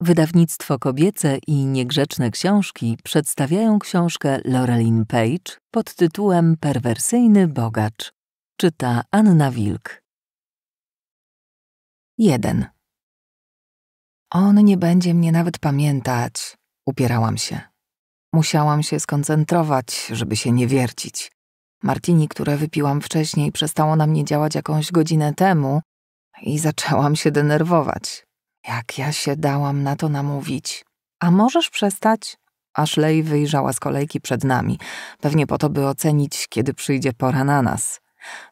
Wydawnictwo Kobiece i Niegrzeczne Książki przedstawiają książkę Lorelin Page pod tytułem Perwersyjny bogacz. Czyta Anna Wilk. 1. On nie będzie mnie nawet pamiętać, upierałam się. Musiałam się skoncentrować, żeby się nie wiercić. Martini, które wypiłam wcześniej, przestało na mnie działać jakąś godzinę temu i zaczęłam się denerwować. Jak ja się dałam na to namówić. A możesz przestać? Ashley wyjrzała z kolejki przed nami, pewnie po to, by ocenić, kiedy przyjdzie pora na nas.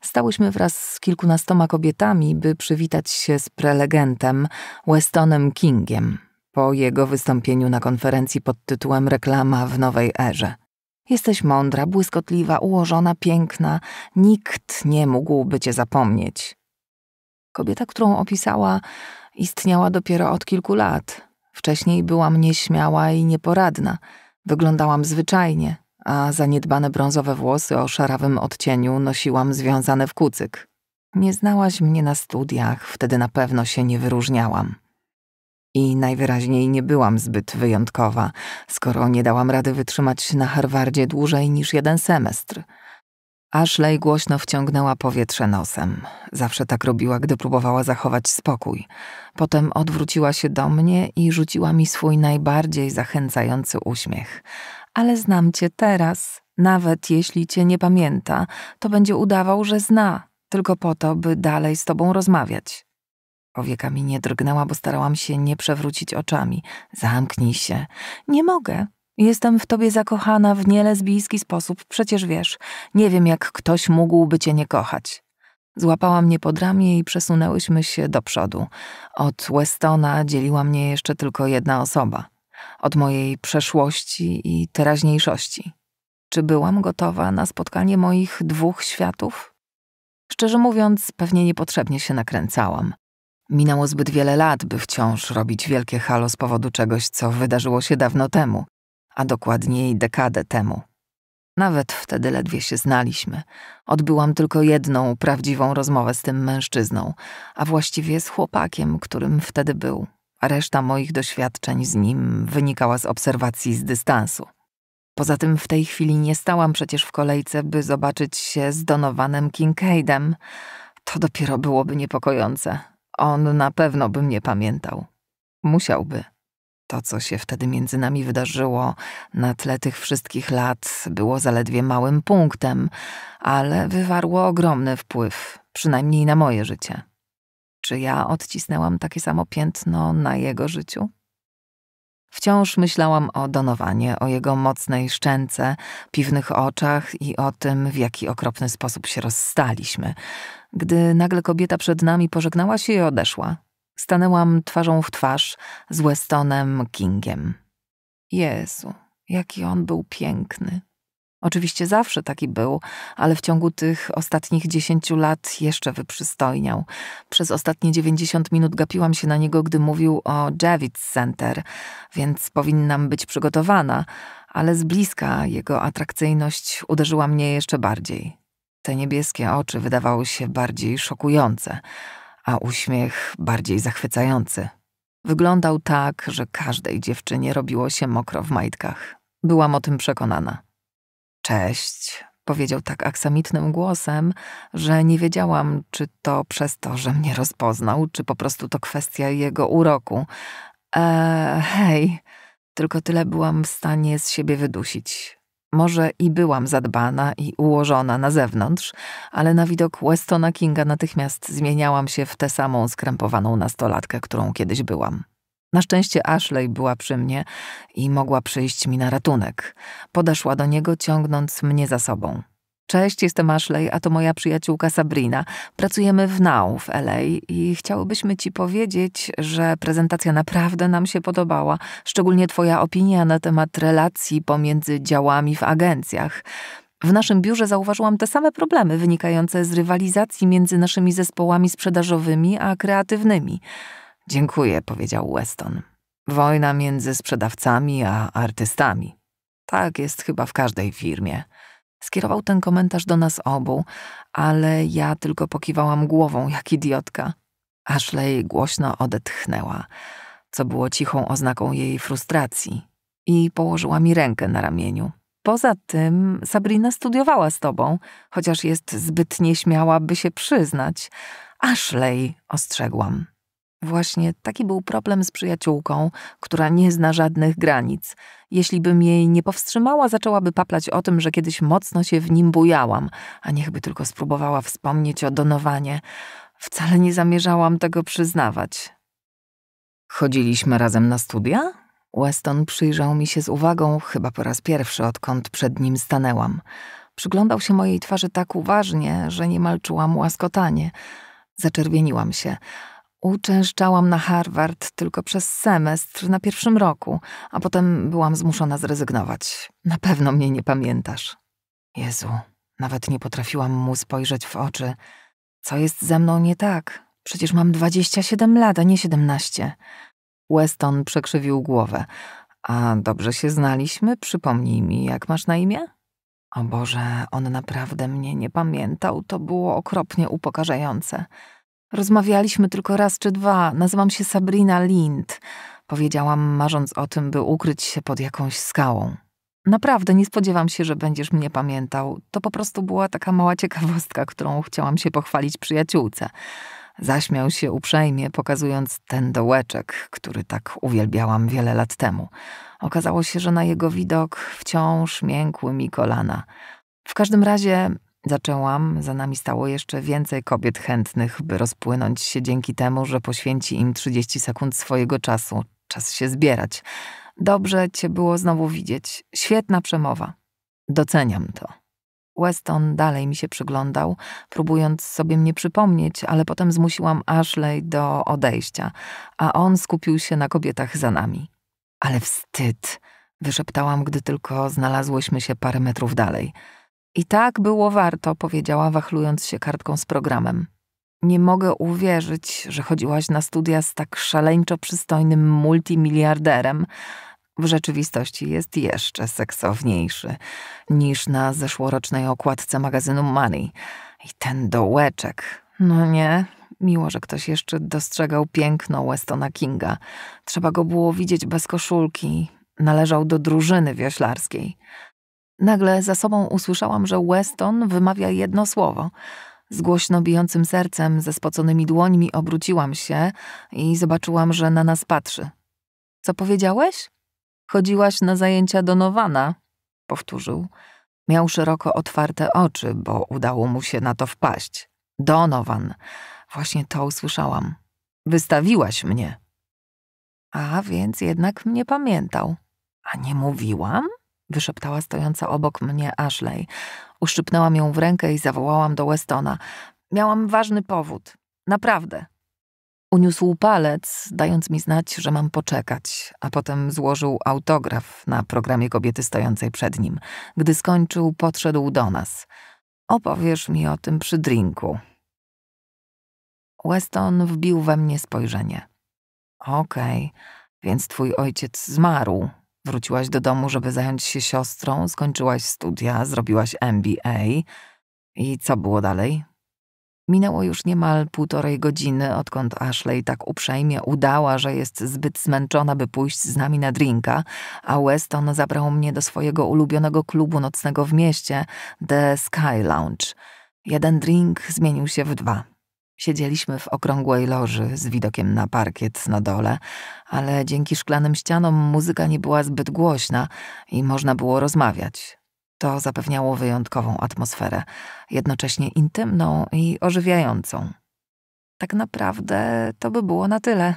Stałyśmy wraz z kilkunastoma kobietami, by przywitać się z prelegentem Westonem Kingiem po jego wystąpieniu na konferencji pod tytułem Reklama w nowej erze. Jesteś mądra, błyskotliwa, ułożona, piękna. Nikt nie mógłby cię zapomnieć. Kobieta, którą opisała, istniała dopiero od kilku lat. Wcześniej byłam nieśmiała i nieporadna. Wyglądałam zwyczajnie, a zaniedbane brązowe włosy o szarawym odcieniu nosiłam związane w kucyk. Nie znałaś mnie na studiach, wtedy na pewno się nie wyróżniałam. I najwyraźniej nie byłam zbyt wyjątkowa, skoro nie dałam rady wytrzymać na Harvardzie dłużej niż jeden semestr – Ashley głośno wciągnęła powietrze nosem. Zawsze tak robiła, gdy próbowała zachować spokój. Potem odwróciła się do mnie i rzuciła mi swój najbardziej zachęcający uśmiech. Ale znam cię teraz. Nawet jeśli cię nie pamięta, to będzie udawał, że zna, tylko po to, by dalej z tobą rozmawiać. Powieka mi nie drgnęła, bo starałam się nie przewrócić oczami. Zamknij się. Nie mogę. Jestem w tobie zakochana w nielesbijski sposób, przecież wiesz. Nie wiem, jak ktoś mógłby cię nie kochać. Złapała mnie pod ramię i przesunęłyśmy się do przodu. Od Westona dzieliła mnie jeszcze tylko jedna osoba. Od mojej przeszłości i teraźniejszości. Czy byłam gotowa na spotkanie moich dwóch światów? Szczerze mówiąc, pewnie niepotrzebnie się nakręcałam. Minęło zbyt wiele lat, by wciąż robić wielkie halo z powodu czegoś, co wydarzyło się dawno temu a dokładniej dekadę temu. Nawet wtedy ledwie się znaliśmy. Odbyłam tylko jedną prawdziwą rozmowę z tym mężczyzną, a właściwie z chłopakiem, którym wtedy był, a reszta moich doświadczeń z nim wynikała z obserwacji z dystansu. Poza tym w tej chwili nie stałam przecież w kolejce, by zobaczyć się z Donowanem Kincaidem. To dopiero byłoby niepokojące. On na pewno by mnie pamiętał. Musiałby. To, co się wtedy między nami wydarzyło na tle tych wszystkich lat, było zaledwie małym punktem, ale wywarło ogromny wpływ, przynajmniej na moje życie. Czy ja odcisnęłam takie samo piętno na jego życiu? Wciąż myślałam o Donowanie, o jego mocnej szczęce, piwnych oczach i o tym, w jaki okropny sposób się rozstaliśmy, gdy nagle kobieta przed nami pożegnała się i odeszła. Stanęłam twarzą w twarz z Westonem Kingiem. Jezu, jaki on był piękny. Oczywiście zawsze taki był, ale w ciągu tych ostatnich dziesięciu lat jeszcze wyprzystojniał. Przez ostatnie dziewięćdziesiąt minut gapiłam się na niego, gdy mówił o Javits Center, więc powinnam być przygotowana, ale z bliska jego atrakcyjność uderzyła mnie jeszcze bardziej. Te niebieskie oczy wydawały się bardziej szokujące a uśmiech bardziej zachwycający. Wyglądał tak, że każdej dziewczynie robiło się mokro w majtkach. Byłam o tym przekonana. Cześć, powiedział tak aksamitnym głosem, że nie wiedziałam, czy to przez to, że mnie rozpoznał, czy po prostu to kwestia jego uroku. Eee, hej, tylko tyle byłam w stanie z siebie wydusić. Może i byłam zadbana i ułożona na zewnątrz, ale na widok Westona Kinga natychmiast zmieniałam się w tę samą skrępowaną nastolatkę, którą kiedyś byłam. Na szczęście Ashley była przy mnie i mogła przyjść mi na ratunek. Podeszła do niego, ciągnąc mnie za sobą. Cześć, jestem Ashley, a to moja przyjaciółka Sabrina. Pracujemy w Now w LA i chciałybyśmy Ci powiedzieć, że prezentacja naprawdę nam się podobała, szczególnie Twoja opinia na temat relacji pomiędzy działami w agencjach. W naszym biurze zauważyłam te same problemy wynikające z rywalizacji między naszymi zespołami sprzedażowymi a kreatywnymi. Dziękuję, powiedział Weston. Wojna między sprzedawcami a artystami. Tak jest chyba w każdej firmie. Skierował ten komentarz do nas obu, ale ja tylko pokiwałam głową jak idiotka. Ashley głośno odetchnęła, co było cichą oznaką jej frustracji, i położyła mi rękę na ramieniu. Poza tym Sabrina studiowała z tobą, chociaż jest zbyt nieśmiała, by się przyznać. Ashley, ostrzegłam. Właśnie taki był problem z przyjaciółką, która nie zna żadnych granic. Jeśli bym jej nie powstrzymała, zaczęłaby paplać o tym, że kiedyś mocno się w nim bujałam, a niechby tylko spróbowała wspomnieć o donowanie. Wcale nie zamierzałam tego przyznawać. Chodziliśmy razem na studia? Weston przyjrzał mi się z uwagą, chyba po raz pierwszy, odkąd przed nim stanęłam. Przyglądał się mojej twarzy tak uważnie, że niemal czułam łaskotanie. Zaczerwieniłam się. Uczęszczałam na Harvard tylko przez semestr na pierwszym roku, a potem byłam zmuszona zrezygnować. Na pewno mnie nie pamiętasz. Jezu, nawet nie potrafiłam mu spojrzeć w oczy. Co jest ze mną nie tak? Przecież mam 27 lat, a nie 17. Weston przekrzywił głowę. A dobrze się znaliśmy? Przypomnij mi, jak masz na imię? O Boże, on naprawdę mnie nie pamiętał. To było okropnie upokarzające. Rozmawialiśmy tylko raz czy dwa. Nazywam się Sabrina Lind, powiedziałam, marząc o tym, by ukryć się pod jakąś skałą. Naprawdę nie spodziewam się, że będziesz mnie pamiętał. To po prostu była taka mała ciekawostka, którą chciałam się pochwalić przyjaciółce. Zaśmiał się uprzejmie, pokazując ten dołeczek, który tak uwielbiałam wiele lat temu. Okazało się, że na jego widok wciąż miękły mi kolana. W każdym razie Zaczęłam, za nami stało jeszcze więcej kobiet chętnych, by rozpłynąć się dzięki temu, że poświęci im 30 sekund swojego czasu. Czas się zbierać. Dobrze cię było znowu widzieć. Świetna przemowa. Doceniam to. Weston dalej mi się przyglądał, próbując sobie mnie przypomnieć, ale potem zmusiłam Ashley do odejścia, a on skupił się na kobietach za nami. Ale wstyd, wyszeptałam, gdy tylko znalazłyśmy się parę metrów dalej. I tak było warto, powiedziała, wachlując się kartką z programem. Nie mogę uwierzyć, że chodziłaś na studia z tak szaleńczo przystojnym multimiliarderem. W rzeczywistości jest jeszcze seksowniejszy niż na zeszłorocznej okładce magazynu Money. I ten dołeczek. No nie, miło, że ktoś jeszcze dostrzegał piękno Westona Kinga. Trzeba go było widzieć bez koszulki. Należał do drużyny wioślarskiej. Nagle za sobą usłyszałam, że Weston wymawia jedno słowo. Z głośno bijącym sercem, ze spoconymi dłońmi obróciłam się i zobaczyłam, że na nas patrzy. Co powiedziałeś? Chodziłaś na zajęcia Donowana, powtórzył. Miał szeroko otwarte oczy, bo udało mu się na to wpaść. Donovan. Właśnie to usłyszałam. Wystawiłaś mnie. A więc jednak mnie pamiętał. A nie mówiłam? wyszeptała stojąca obok mnie Ashley. Uszczypnęłam ją w rękę i zawołałam do Westona. Miałam ważny powód. Naprawdę. Uniósł palec, dając mi znać, że mam poczekać, a potem złożył autograf na programie kobiety stojącej przed nim. Gdy skończył, podszedł do nas. Opowiesz mi o tym przy drinku. Weston wbił we mnie spojrzenie. Okej, okay, więc twój ojciec zmarł, Wróciłaś do domu, żeby zająć się siostrą, skończyłaś studia, zrobiłaś MBA. I co było dalej? Minęło już niemal półtorej godziny, odkąd Ashley tak uprzejmie udała, że jest zbyt zmęczona, by pójść z nami na drinka, a Weston zabrał mnie do swojego ulubionego klubu nocnego w mieście, The Sky Lounge. Jeden drink zmienił się w dwa. Siedzieliśmy w okrągłej loży z widokiem na parkiet na dole, ale dzięki szklanym ścianom muzyka nie była zbyt głośna i można było rozmawiać. To zapewniało wyjątkową atmosferę, jednocześnie intymną i ożywiającą. Tak naprawdę to by było na tyle.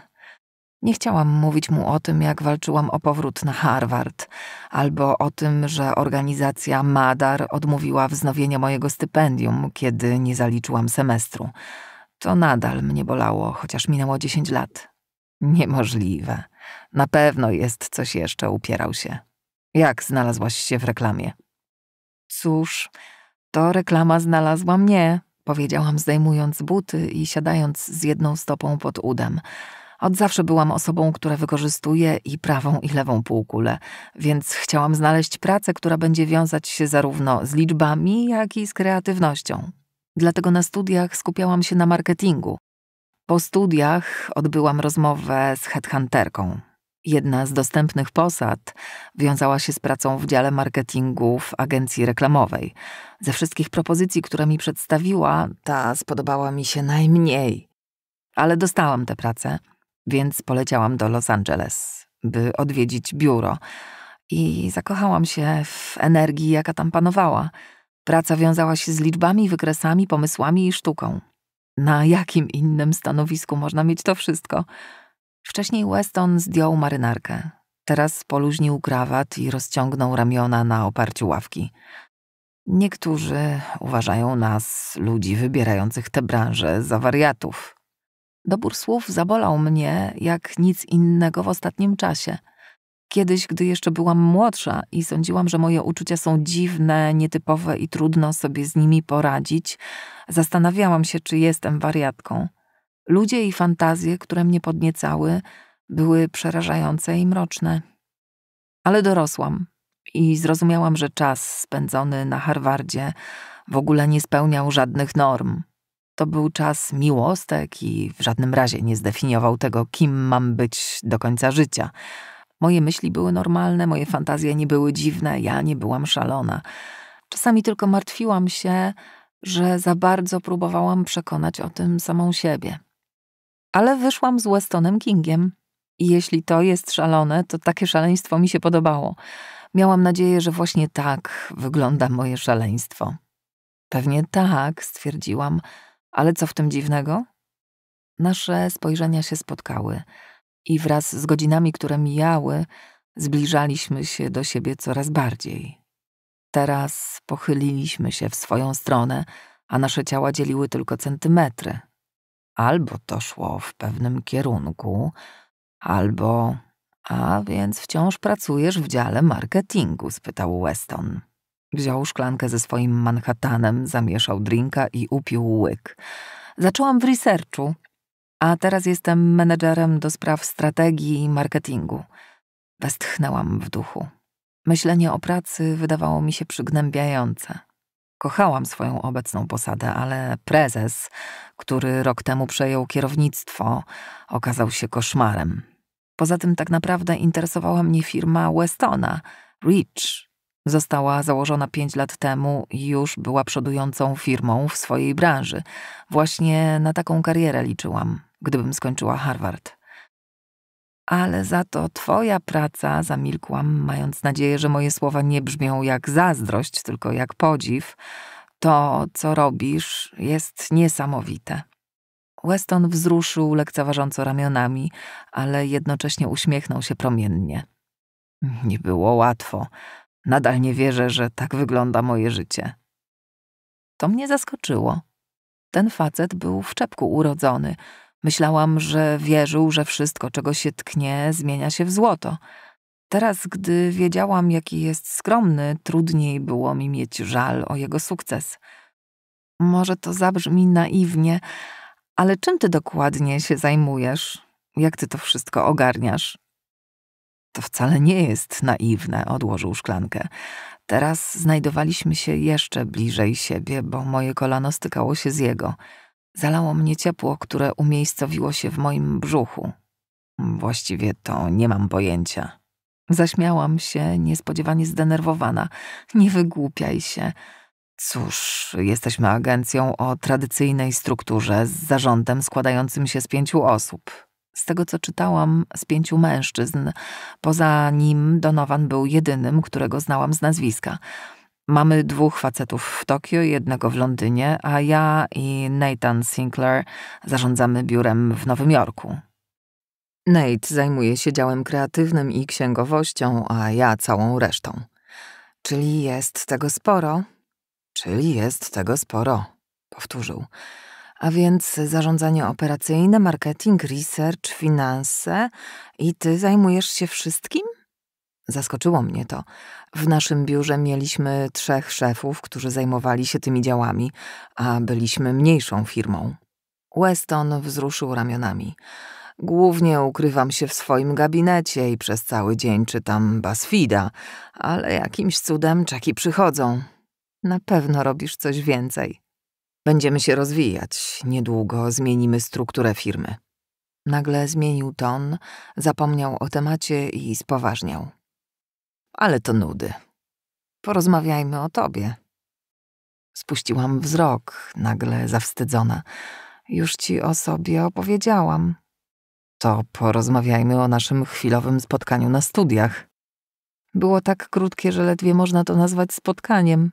Nie chciałam mówić mu o tym, jak walczyłam o powrót na Harvard, albo o tym, że organizacja Madar odmówiła wznowienia mojego stypendium, kiedy nie zaliczyłam semestru to nadal mnie bolało, chociaż minęło 10 lat. Niemożliwe. Na pewno jest coś jeszcze, upierał się. Jak znalazłaś się w reklamie? Cóż, to reklama znalazła mnie, powiedziałam, zdejmując buty i siadając z jedną stopą pod udem. Od zawsze byłam osobą, która wykorzystuje i prawą, i lewą półkulę, więc chciałam znaleźć pracę, która będzie wiązać się zarówno z liczbami, jak i z kreatywnością dlatego na studiach skupiałam się na marketingu. Po studiach odbyłam rozmowę z headhunterką. Jedna z dostępnych posad wiązała się z pracą w dziale marketingu w agencji reklamowej. Ze wszystkich propozycji, które mi przedstawiła, ta spodobała mi się najmniej. Ale dostałam tę pracę, więc poleciałam do Los Angeles, by odwiedzić biuro. I zakochałam się w energii, jaka tam panowała. Praca wiązała się z liczbami, wykresami, pomysłami i sztuką. Na jakim innym stanowisku można mieć to wszystko? Wcześniej Weston zdjął marynarkę. Teraz poluźnił krawat i rozciągnął ramiona na oparciu ławki. Niektórzy uważają nas, ludzi wybierających tę branżę, za wariatów. Dobór słów zabolał mnie jak nic innego w ostatnim czasie – Kiedyś, gdy jeszcze byłam młodsza i sądziłam, że moje uczucia są dziwne, nietypowe i trudno sobie z nimi poradzić, zastanawiałam się, czy jestem wariatką. Ludzie i fantazje, które mnie podniecały, były przerażające i mroczne. Ale dorosłam i zrozumiałam, że czas spędzony na Harvardzie w ogóle nie spełniał żadnych norm. To był czas miłostek i w żadnym razie nie zdefiniował tego, kim mam być do końca życia Moje myśli były normalne, moje fantazje nie były dziwne, ja nie byłam szalona. Czasami tylko martwiłam się, że za bardzo próbowałam przekonać o tym samą siebie. Ale wyszłam z Westonem Kingiem. I jeśli to jest szalone, to takie szaleństwo mi się podobało. Miałam nadzieję, że właśnie tak wygląda moje szaleństwo. Pewnie tak, stwierdziłam, ale co w tym dziwnego? Nasze spojrzenia się spotkały i wraz z godzinami, które mijały, zbliżaliśmy się do siebie coraz bardziej. Teraz pochyliliśmy się w swoją stronę, a nasze ciała dzieliły tylko centymetry. Albo to szło w pewnym kierunku, albo. A więc wciąż pracujesz w dziale marketingu? spytał Weston. Wziął szklankę ze swoim Manhattanem, zamieszał drinka i upił łyk. Zaczęłam w researchu, a teraz jestem menedżerem do spraw strategii i marketingu. Westchnęłam w duchu. Myślenie o pracy wydawało mi się przygnębiające. Kochałam swoją obecną posadę, ale prezes, który rok temu przejął kierownictwo, okazał się koszmarem. Poza tym tak naprawdę interesowała mnie firma Westona, Rich. Została założona pięć lat temu i już była przodującą firmą w swojej branży. Właśnie na taką karierę liczyłam gdybym skończyła Harvard. Ale za to twoja praca, zamilkłam, mając nadzieję, że moje słowa nie brzmią jak zazdrość, tylko jak podziw. To, co robisz, jest niesamowite. Weston wzruszył lekceważąco ramionami, ale jednocześnie uśmiechnął się promiennie. Nie było łatwo. Nadal nie wierzę, że tak wygląda moje życie. To mnie zaskoczyło. Ten facet był w czepku urodzony, Myślałam, że wierzył, że wszystko, czego się tknie, zmienia się w złoto. Teraz, gdy wiedziałam, jaki jest skromny, trudniej było mi mieć żal o jego sukces. Może to zabrzmi naiwnie, ale czym ty dokładnie się zajmujesz? Jak ty to wszystko ogarniasz? To wcale nie jest naiwne, odłożył szklankę. Teraz znajdowaliśmy się jeszcze bliżej siebie, bo moje kolano stykało się z jego. Zalało mnie ciepło, które umiejscowiło się w moim brzuchu. Właściwie to nie mam pojęcia. Zaśmiałam się, niespodziewanie zdenerwowana. Nie wygłupiaj się. Cóż, jesteśmy agencją o tradycyjnej strukturze z zarządem składającym się z pięciu osób. Z tego co czytałam, z pięciu mężczyzn. Poza nim Donovan był jedynym, którego znałam z nazwiska. Mamy dwóch facetów w Tokio, jednego w Londynie, a ja i Nathan Sinclair zarządzamy biurem w Nowym Jorku. Nate zajmuje się działem kreatywnym i księgowością, a ja całą resztą. Czyli jest tego sporo? Czyli jest tego sporo, powtórzył. A więc zarządzanie operacyjne, marketing, research, finanse i ty zajmujesz się wszystkim? Zaskoczyło mnie to. W naszym biurze mieliśmy trzech szefów, którzy zajmowali się tymi działami, a byliśmy mniejszą firmą. Weston wzruszył ramionami. Głównie ukrywam się w swoim gabinecie i przez cały dzień czytam Basfida, ale jakimś cudem czeki przychodzą. Na pewno robisz coś więcej. Będziemy się rozwijać. Niedługo zmienimy strukturę firmy. Nagle zmienił ton, zapomniał o temacie i spoważniał ale to nudy. Porozmawiajmy o tobie. Spuściłam wzrok, nagle zawstydzona. Już ci o sobie opowiedziałam. To porozmawiajmy o naszym chwilowym spotkaniu na studiach. Było tak krótkie, że ledwie można to nazwać spotkaniem.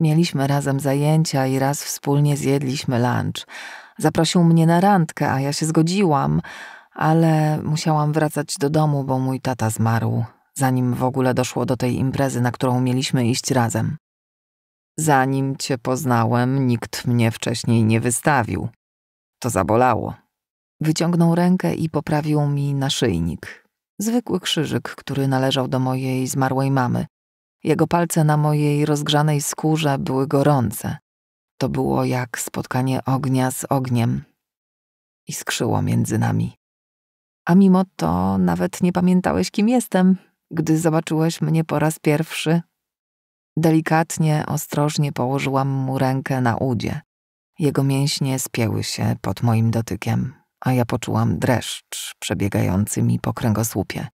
Mieliśmy razem zajęcia i raz wspólnie zjedliśmy lunch. Zaprosił mnie na randkę, a ja się zgodziłam, ale musiałam wracać do domu, bo mój tata zmarł zanim w ogóle doszło do tej imprezy, na którą mieliśmy iść razem. Zanim cię poznałem, nikt mnie wcześniej nie wystawił. To zabolało. Wyciągnął rękę i poprawił mi naszyjnik. Zwykły krzyżyk, który należał do mojej zmarłej mamy. Jego palce na mojej rozgrzanej skórze były gorące. To było jak spotkanie ognia z ogniem. Iskrzyło między nami. A mimo to nawet nie pamiętałeś, kim jestem, gdy zobaczyłeś mnie po raz pierwszy? Delikatnie, ostrożnie położyłam mu rękę na udzie. Jego mięśnie spięły się pod moim dotykiem, a ja poczułam dreszcz przebiegający mi po kręgosłupie.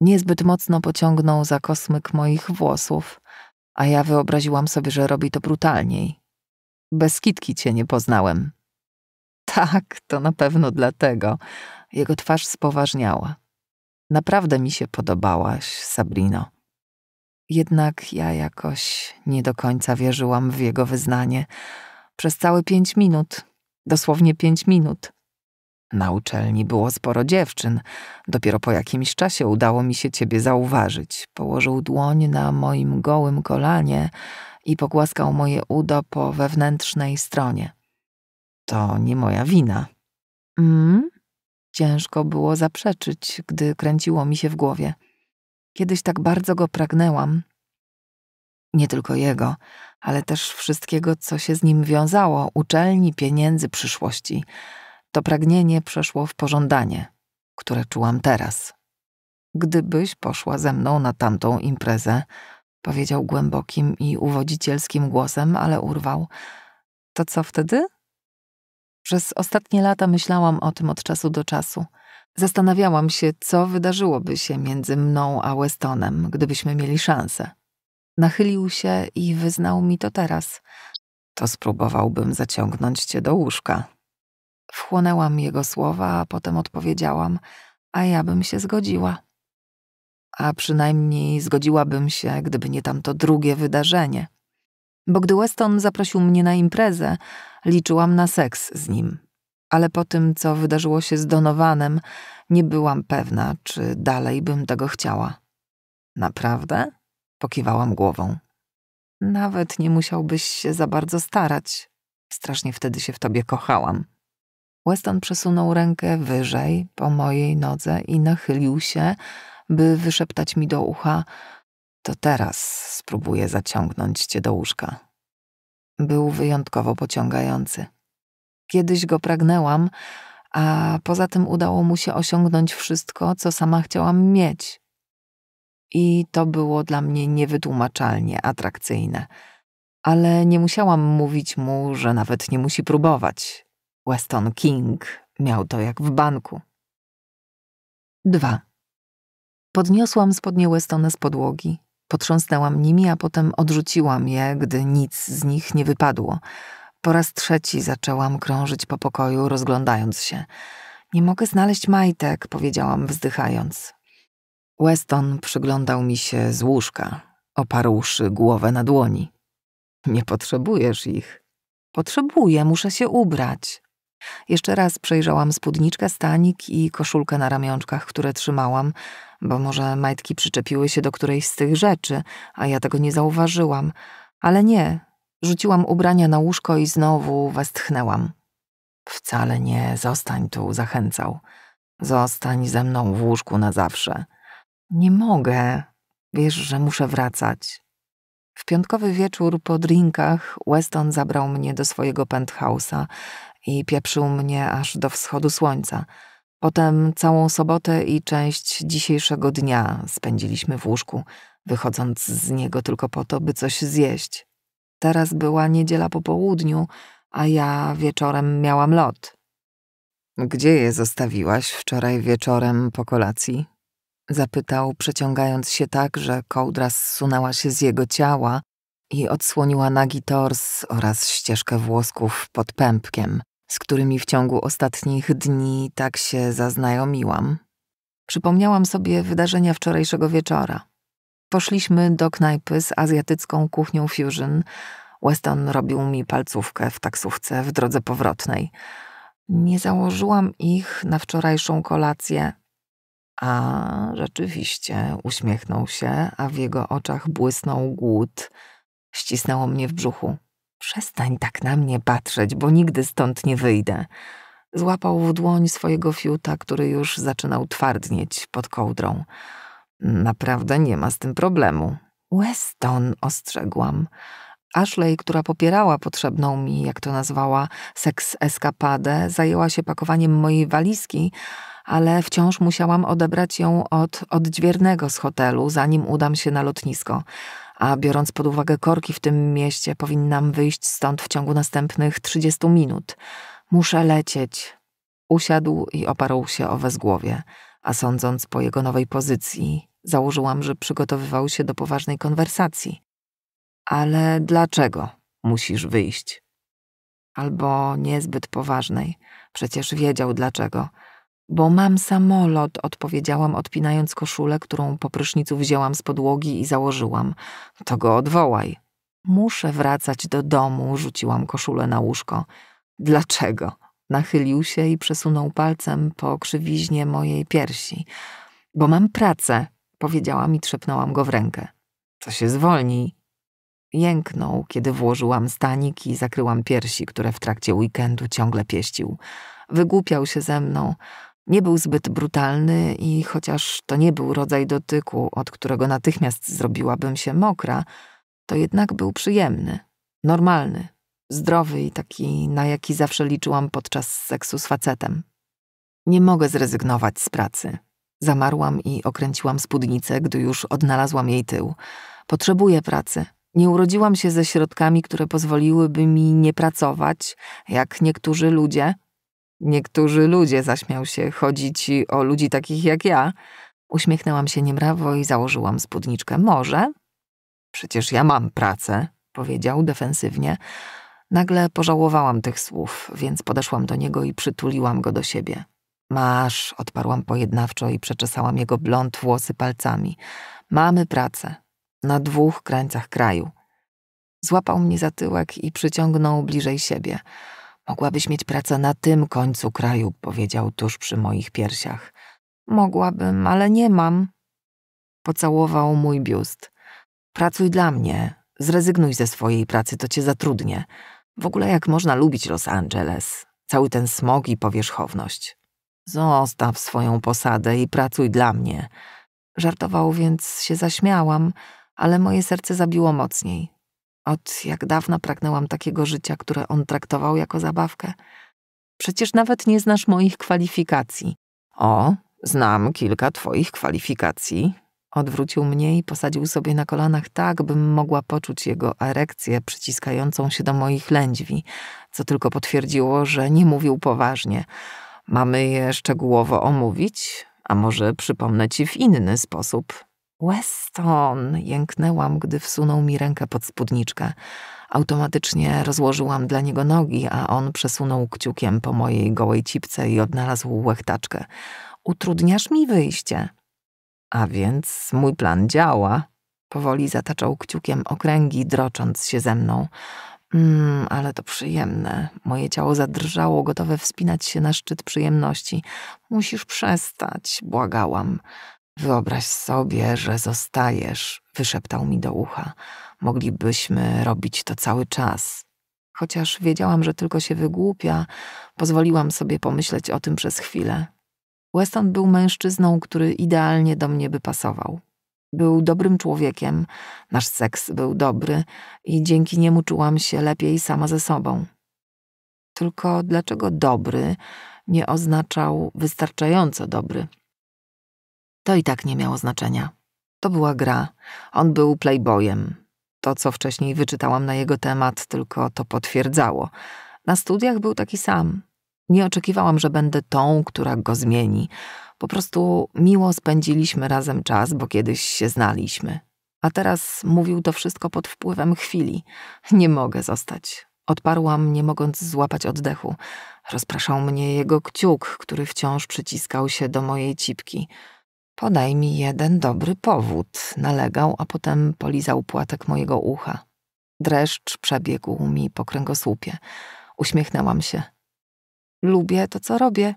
Niezbyt mocno pociągnął za kosmyk moich włosów, a ja wyobraziłam sobie, że robi to brutalniej. Bez kitki cię nie poznałem. Tak, to na pewno dlatego. Jego twarz spoważniała. Naprawdę mi się podobałaś, Sabrino. Jednak ja jakoś nie do końca wierzyłam w jego wyznanie. Przez całe pięć minut, dosłownie pięć minut. Na uczelni było sporo dziewczyn. Dopiero po jakimś czasie udało mi się ciebie zauważyć. Położył dłoń na moim gołym kolanie i pogłaskał moje udo po wewnętrznej stronie. To nie moja wina. Mm? Ciężko było zaprzeczyć, gdy kręciło mi się w głowie. Kiedyś tak bardzo go pragnęłam. Nie tylko jego, ale też wszystkiego, co się z nim wiązało uczelni, pieniędzy, przyszłości. To pragnienie przeszło w pożądanie, które czułam teraz. Gdybyś poszła ze mną na tamtą imprezę, powiedział głębokim i uwodzicielskim głosem, ale urwał. To co wtedy? Przez ostatnie lata myślałam o tym od czasu do czasu. Zastanawiałam się, co wydarzyłoby się między mną a Westonem, gdybyśmy mieli szansę. Nachylił się i wyznał mi to teraz. To spróbowałbym zaciągnąć cię do łóżka. Wchłonęłam jego słowa, a potem odpowiedziałam, a ja bym się zgodziła. A przynajmniej zgodziłabym się, gdyby nie tamto drugie wydarzenie. Bo gdy Weston zaprosił mnie na imprezę, Liczyłam na seks z nim, ale po tym, co wydarzyło się z Donowanem, nie byłam pewna, czy dalej bym tego chciała. Naprawdę? Pokiwałam głową. Nawet nie musiałbyś się za bardzo starać. Strasznie wtedy się w tobie kochałam. Weston przesunął rękę wyżej po mojej nodze i nachylił się, by wyszeptać mi do ucha: To teraz spróbuję zaciągnąć cię do łóżka. Był wyjątkowo pociągający. Kiedyś go pragnęłam, a poza tym udało mu się osiągnąć wszystko, co sama chciałam mieć. I to było dla mnie niewytłumaczalnie atrakcyjne. Ale nie musiałam mówić mu, że nawet nie musi próbować. Weston King miał to jak w banku. 2. Podniosłam spodnie Westona z podłogi, Potrząsnęłam nimi, a potem odrzuciłam je, gdy nic z nich nie wypadło. Po raz trzeci zaczęłam krążyć po pokoju, rozglądając się. Nie mogę znaleźć majtek, powiedziałam, wzdychając. Weston przyglądał mi się z łóżka, oparłszy głowę na dłoni. Nie potrzebujesz ich. Potrzebuję, muszę się ubrać. Jeszcze raz przejrzałam spódniczkę, stanik i koszulkę na ramionczkach, które trzymałam, bo może majtki przyczepiły się do którejś z tych rzeczy, a ja tego nie zauważyłam. Ale nie, rzuciłam ubrania na łóżko i znowu westchnęłam. Wcale nie, zostań tu, zachęcał. Zostań ze mną w łóżku na zawsze. Nie mogę. Wiesz, że muszę wracać. W piątkowy wieczór po drinkach Weston zabrał mnie do swojego penthouse'a i pieprzył mnie aż do wschodu słońca. Potem całą sobotę i część dzisiejszego dnia spędziliśmy w łóżku, wychodząc z niego tylko po to, by coś zjeść. Teraz była niedziela po południu, a ja wieczorem miałam lot. Gdzie je zostawiłaś wczoraj wieczorem po kolacji? Zapytał, przeciągając się tak, że kołdra zsunęła się z jego ciała i odsłoniła nagi tors oraz ścieżkę włosków pod pępkiem z którymi w ciągu ostatnich dni tak się zaznajomiłam, przypomniałam sobie wydarzenia wczorajszego wieczora. Poszliśmy do knajpy z azjatycką kuchnią fusion. Weston robił mi palcówkę w taksówce w drodze powrotnej. Nie założyłam ich na wczorajszą kolację. A rzeczywiście uśmiechnął się, a w jego oczach błysnął głód. Ścisnęło mnie w brzuchu. Przestań tak na mnie patrzeć, bo nigdy stąd nie wyjdę. Złapał w dłoń swojego fiuta, który już zaczynał twardnieć pod kołdrą. Naprawdę nie ma z tym problemu. Weston, ostrzegłam. Ashley, która popierała potrzebną mi, jak to nazwała, seks eskapadę, zajęła się pakowaniem mojej walizki, ale wciąż musiałam odebrać ją od odźwiernego z hotelu, zanim udam się na lotnisko a biorąc pod uwagę korki w tym mieście, powinnam wyjść stąd w ciągu następnych 30 minut. Muszę lecieć. Usiadł i oparł się o wezgłowie, a sądząc po jego nowej pozycji, założyłam, że przygotowywał się do poważnej konwersacji. Ale dlaczego musisz wyjść? Albo niezbyt poważnej. Przecież wiedział dlaczego – bo mam samolot, odpowiedziałam, odpinając koszulę, którą po prysznicu wzięłam z podłogi i założyłam. To go odwołaj. Muszę wracać do domu, rzuciłam koszulę na łóżko. Dlaczego? Nachylił się i przesunął palcem po krzywiźnie mojej piersi. Bo mam pracę, powiedziałam i trzepnąłam go w rękę. Co się zwolni? Jęknął, kiedy włożyłam stanik i zakryłam piersi, które w trakcie weekendu ciągle pieścił. Wygłupiał się ze mną. Nie był zbyt brutalny i chociaż to nie był rodzaj dotyku, od którego natychmiast zrobiłabym się mokra, to jednak był przyjemny, normalny, zdrowy i taki, na jaki zawsze liczyłam podczas seksu z facetem. Nie mogę zrezygnować z pracy. Zamarłam i okręciłam spódnicę, gdy już odnalazłam jej tył. Potrzebuję pracy. Nie urodziłam się ze środkami, które pozwoliłyby mi nie pracować, jak niektórzy ludzie, Niektórzy ludzie, zaśmiał się, chodzi ci o ludzi takich jak ja. Uśmiechnęłam się niemrawo i założyłam spódniczkę. Może? Przecież ja mam pracę, powiedział defensywnie. Nagle pożałowałam tych słów, więc podeszłam do niego i przytuliłam go do siebie. Masz, odparłam pojednawczo i przeczesałam jego blond włosy palcami. Mamy pracę. Na dwóch krańcach kraju. Złapał mnie za tyłek i przyciągnął bliżej siebie. Mogłabyś mieć pracę na tym końcu kraju, powiedział tuż przy moich piersiach. Mogłabym, ale nie mam. Pocałował mój biust. Pracuj dla mnie. Zrezygnuj ze swojej pracy, to cię zatrudnię. W ogóle jak można lubić Los Angeles? Cały ten smog i powierzchowność. Zostaw swoją posadę i pracuj dla mnie. Żartował, więc się zaśmiałam, ale moje serce zabiło mocniej. Od jak dawna pragnęłam takiego życia, które on traktował jako zabawkę. Przecież nawet nie znasz moich kwalifikacji. O, znam kilka twoich kwalifikacji. Odwrócił mnie i posadził sobie na kolanach tak, bym mogła poczuć jego erekcję przyciskającą się do moich lędźwi, co tylko potwierdziło, że nie mówił poważnie. Mamy je szczegółowo omówić, a może przypomnę ci w inny sposób. Weston! jęknęłam, gdy wsunął mi rękę pod spódniczkę. Automatycznie rozłożyłam dla niego nogi, a on przesunął kciukiem po mojej gołej cipce i odnalazł łechtaczkę. Utrudniasz mi wyjście. A więc mój plan działa. Powoli zataczał kciukiem okręgi, drocząc się ze mną. Mmm, ale to przyjemne. Moje ciało zadrżało, gotowe wspinać się na szczyt przyjemności. Musisz przestać, błagałam. Wyobraź sobie, że zostajesz, wyszeptał mi do ucha. Moglibyśmy robić to cały czas. Chociaż wiedziałam, że tylko się wygłupia, pozwoliłam sobie pomyśleć o tym przez chwilę. Weston był mężczyzną, który idealnie do mnie by pasował. Był dobrym człowiekiem, nasz seks był dobry i dzięki niemu czułam się lepiej sama ze sobą. Tylko dlaczego dobry nie oznaczał wystarczająco dobry? To i tak nie miało znaczenia. To była gra. On był playboyem. To, co wcześniej wyczytałam na jego temat, tylko to potwierdzało. Na studiach był taki sam. Nie oczekiwałam, że będę tą, która go zmieni. Po prostu miło spędziliśmy razem czas, bo kiedyś się znaliśmy. A teraz mówił to wszystko pod wpływem chwili. Nie mogę zostać. Odparłam, nie mogąc złapać oddechu. Rozpraszał mnie jego kciuk, który wciąż przyciskał się do mojej cipki. Podaj mi jeden dobry powód, nalegał, a potem polizał płatek mojego ucha. Dreszcz przebiegł mi po kręgosłupie. Uśmiechnęłam się. Lubię to, co robię.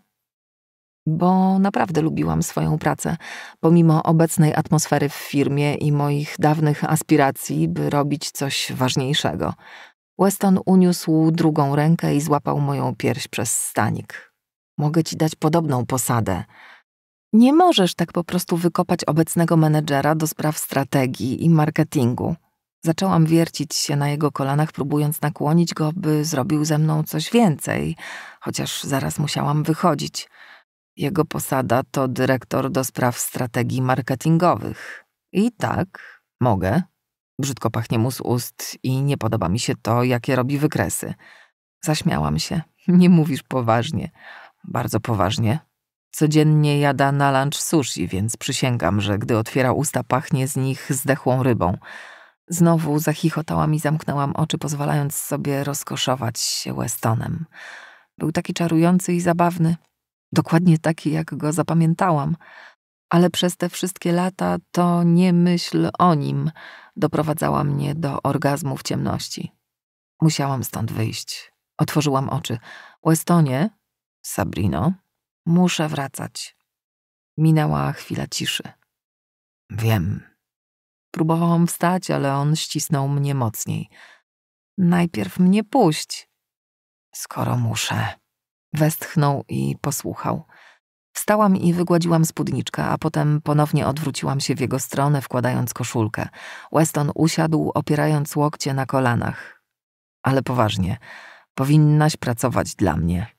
Bo naprawdę lubiłam swoją pracę, pomimo obecnej atmosfery w firmie i moich dawnych aspiracji, by robić coś ważniejszego. Weston uniósł drugą rękę i złapał moją pierś przez stanik. Mogę ci dać podobną posadę, nie możesz tak po prostu wykopać obecnego menedżera do spraw strategii i marketingu. Zaczęłam wiercić się na jego kolanach, próbując nakłonić go, by zrobił ze mną coś więcej, chociaż zaraz musiałam wychodzić. Jego posada to dyrektor do spraw strategii marketingowych. I tak, mogę. Brzydko pachnie mu z ust i nie podoba mi się to, jakie robi wykresy. Zaśmiałam się. Nie mówisz poważnie. Bardzo poważnie. Codziennie jada na lunch sushi, więc przysięgam, że gdy otwiera usta, pachnie z nich zdechłą rybą. Znowu zachichotałam i zamknęłam oczy, pozwalając sobie rozkoszować się Westonem. Był taki czarujący i zabawny, dokładnie taki, jak go zapamiętałam. Ale przez te wszystkie lata to nie myśl o nim doprowadzała mnie do orgazmu w ciemności. Musiałam stąd wyjść. Otworzyłam oczy. Westonie? Sabrino? Muszę wracać. Minęła chwila ciszy. Wiem. Próbowałam wstać, ale on ścisnął mnie mocniej. Najpierw mnie puść. Skoro muszę. Westchnął i posłuchał. Wstałam i wygładziłam spódniczkę, a potem ponownie odwróciłam się w jego stronę, wkładając koszulkę. Weston usiadł, opierając łokcie na kolanach. Ale poważnie, powinnaś pracować dla mnie.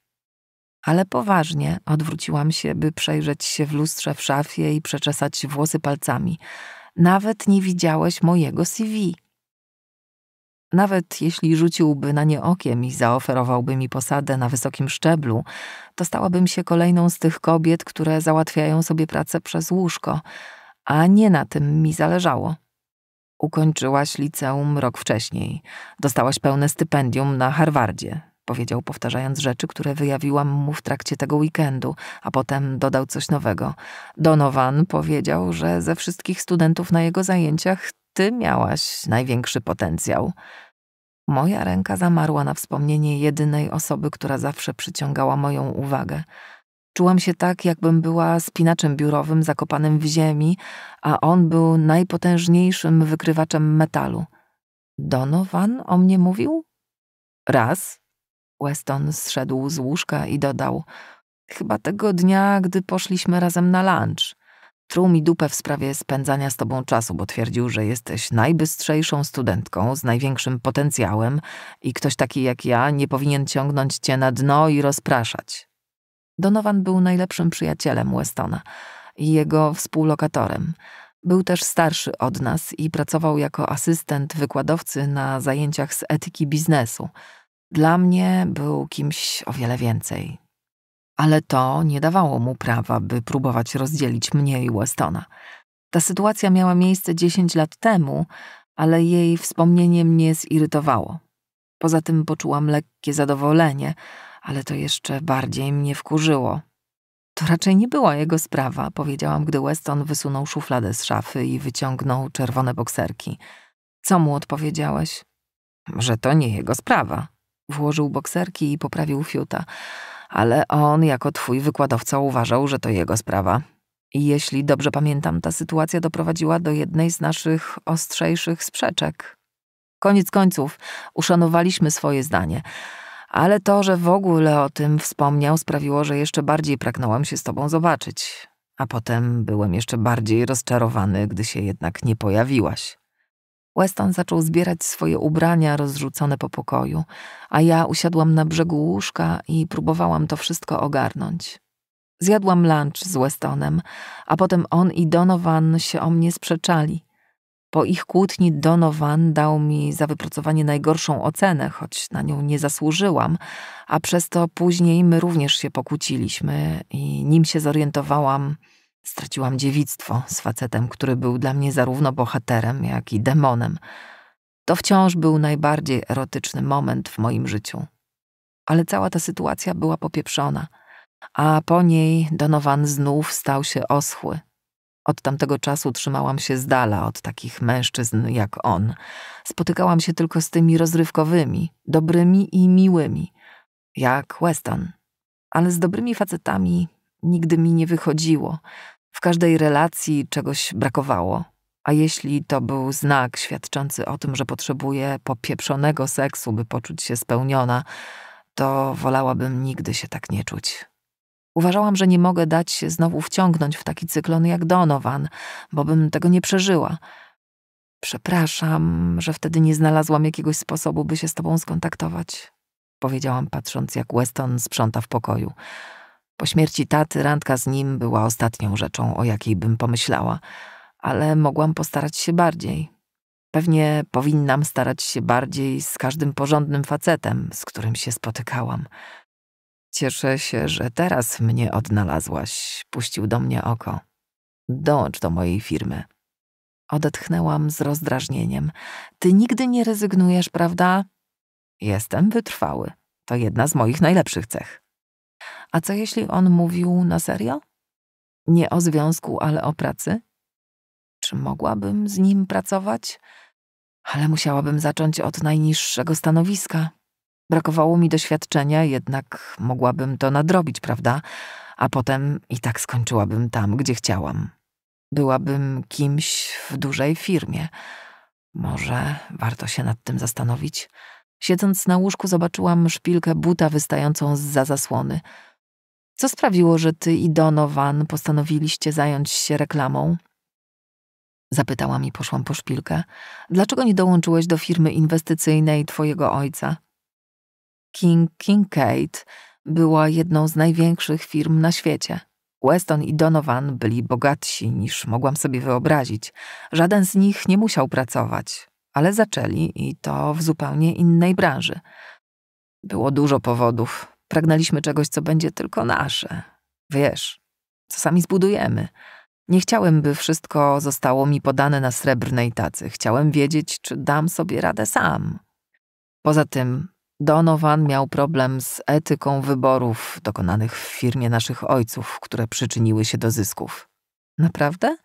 Ale poważnie odwróciłam się, by przejrzeć się w lustrze w szafie i przeczesać włosy palcami. Nawet nie widziałeś mojego CV. Nawet jeśli rzuciłby na nie okiem i zaoferowałby mi posadę na wysokim szczeblu, to stałabym się kolejną z tych kobiet, które załatwiają sobie pracę przez łóżko, a nie na tym mi zależało. Ukończyłaś liceum rok wcześniej, dostałaś pełne stypendium na Harvardzie, powiedział, powtarzając rzeczy, które wyjawiłam mu w trakcie tego weekendu, a potem dodał coś nowego. Donovan powiedział, że ze wszystkich studentów na jego zajęciach ty miałaś największy potencjał. Moja ręka zamarła na wspomnienie jedynej osoby, która zawsze przyciągała moją uwagę. Czułam się tak, jakbym była spinaczem biurowym zakopanym w ziemi, a on był najpotężniejszym wykrywaczem metalu. Donovan o mnie mówił? Raz, Weston zszedł z łóżka i dodał: Chyba tego dnia, gdy poszliśmy razem na lunch. Truł mi dupę w sprawie spędzania z tobą czasu, bo twierdził, że jesteś najbystrzejszą studentką z największym potencjałem i ktoś taki jak ja nie powinien ciągnąć cię na dno i rozpraszać. Donovan był najlepszym przyjacielem Westona i jego współlokatorem. Był też starszy od nas i pracował jako asystent wykładowcy na zajęciach z etyki biznesu. Dla mnie był kimś o wiele więcej. Ale to nie dawało mu prawa, by próbować rozdzielić mnie i Westona. Ta sytuacja miała miejsce 10 lat temu, ale jej wspomnienie mnie zirytowało. Poza tym poczułam lekkie zadowolenie, ale to jeszcze bardziej mnie wkurzyło. To raczej nie była jego sprawa, powiedziałam, gdy Weston wysunął szufladę z szafy i wyciągnął czerwone bokserki. Co mu odpowiedziałeś? Że to nie jego sprawa. Włożył bokserki i poprawił fiuta. Ale on, jako twój wykładowca, uważał, że to jego sprawa. I jeśli dobrze pamiętam, ta sytuacja doprowadziła do jednej z naszych ostrzejszych sprzeczek. Koniec końców, uszanowaliśmy swoje zdanie. Ale to, że w ogóle o tym wspomniał, sprawiło, że jeszcze bardziej pragnąłem się z tobą zobaczyć. A potem byłem jeszcze bardziej rozczarowany, gdy się jednak nie pojawiłaś. Weston zaczął zbierać swoje ubrania rozrzucone po pokoju, a ja usiadłam na brzegu łóżka i próbowałam to wszystko ogarnąć. Zjadłam lunch z Westonem, a potem on i Donovan się o mnie sprzeczali. Po ich kłótni Donovan dał mi za wypracowanie najgorszą ocenę, choć na nią nie zasłużyłam, a przez to później my również się pokłóciliśmy i nim się zorientowałam, Straciłam dziewictwo z facetem, który był dla mnie zarówno bohaterem, jak i demonem. To wciąż był najbardziej erotyczny moment w moim życiu. Ale cała ta sytuacja była popieprzona, a po niej Donovan znów stał się oschły. Od tamtego czasu trzymałam się z dala od takich mężczyzn jak on. Spotykałam się tylko z tymi rozrywkowymi, dobrymi i miłymi, jak Weston. Ale z dobrymi facetami nigdy mi nie wychodziło. W każdej relacji czegoś brakowało, a jeśli to był znak świadczący o tym, że potrzebuję popieprzonego seksu, by poczuć się spełniona, to wolałabym nigdy się tak nie czuć. Uważałam, że nie mogę dać się znowu wciągnąć w taki cyklon jak Donovan, bo bym tego nie przeżyła. Przepraszam, że wtedy nie znalazłam jakiegoś sposobu, by się z tobą skontaktować, powiedziałam, patrząc, jak Weston sprząta w pokoju. Po śmierci taty randka z nim była ostatnią rzeczą, o jakiej bym pomyślała, ale mogłam postarać się bardziej. Pewnie powinnam starać się bardziej z każdym porządnym facetem, z którym się spotykałam. Cieszę się, że teraz mnie odnalazłaś, puścił do mnie oko. Dołącz do mojej firmy. Odetchnęłam z rozdrażnieniem. Ty nigdy nie rezygnujesz, prawda? Jestem wytrwały. To jedna z moich najlepszych cech. A co jeśli on mówił na serio? Nie o związku, ale o pracy? Czy mogłabym z nim pracować? Ale musiałabym zacząć od najniższego stanowiska. Brakowało mi doświadczenia, jednak mogłabym to nadrobić, prawda? A potem i tak skończyłabym tam, gdzie chciałam. Byłabym kimś w dużej firmie. Może warto się nad tym zastanowić. Siedząc na łóżku, zobaczyłam szpilkę buta wystającą z za zasłony. Co sprawiło, że ty i Donovan postanowiliście zająć się reklamą? Zapytałam i poszłam po szpilkę. Dlaczego nie dołączyłeś do firmy inwestycyjnej twojego ojca? King Kincaid była jedną z największych firm na świecie. Weston i Donovan byli bogatsi niż mogłam sobie wyobrazić. Żaden z nich nie musiał pracować, ale zaczęli i to w zupełnie innej branży. Było dużo powodów, Pragnęliśmy czegoś, co będzie tylko nasze. Wiesz, co sami zbudujemy. Nie chciałem, by wszystko zostało mi podane na srebrnej tacy. Chciałem wiedzieć, czy dam sobie radę sam. Poza tym, Donovan miał problem z etyką wyborów dokonanych w firmie naszych ojców, które przyczyniły się do zysków. Naprawdę?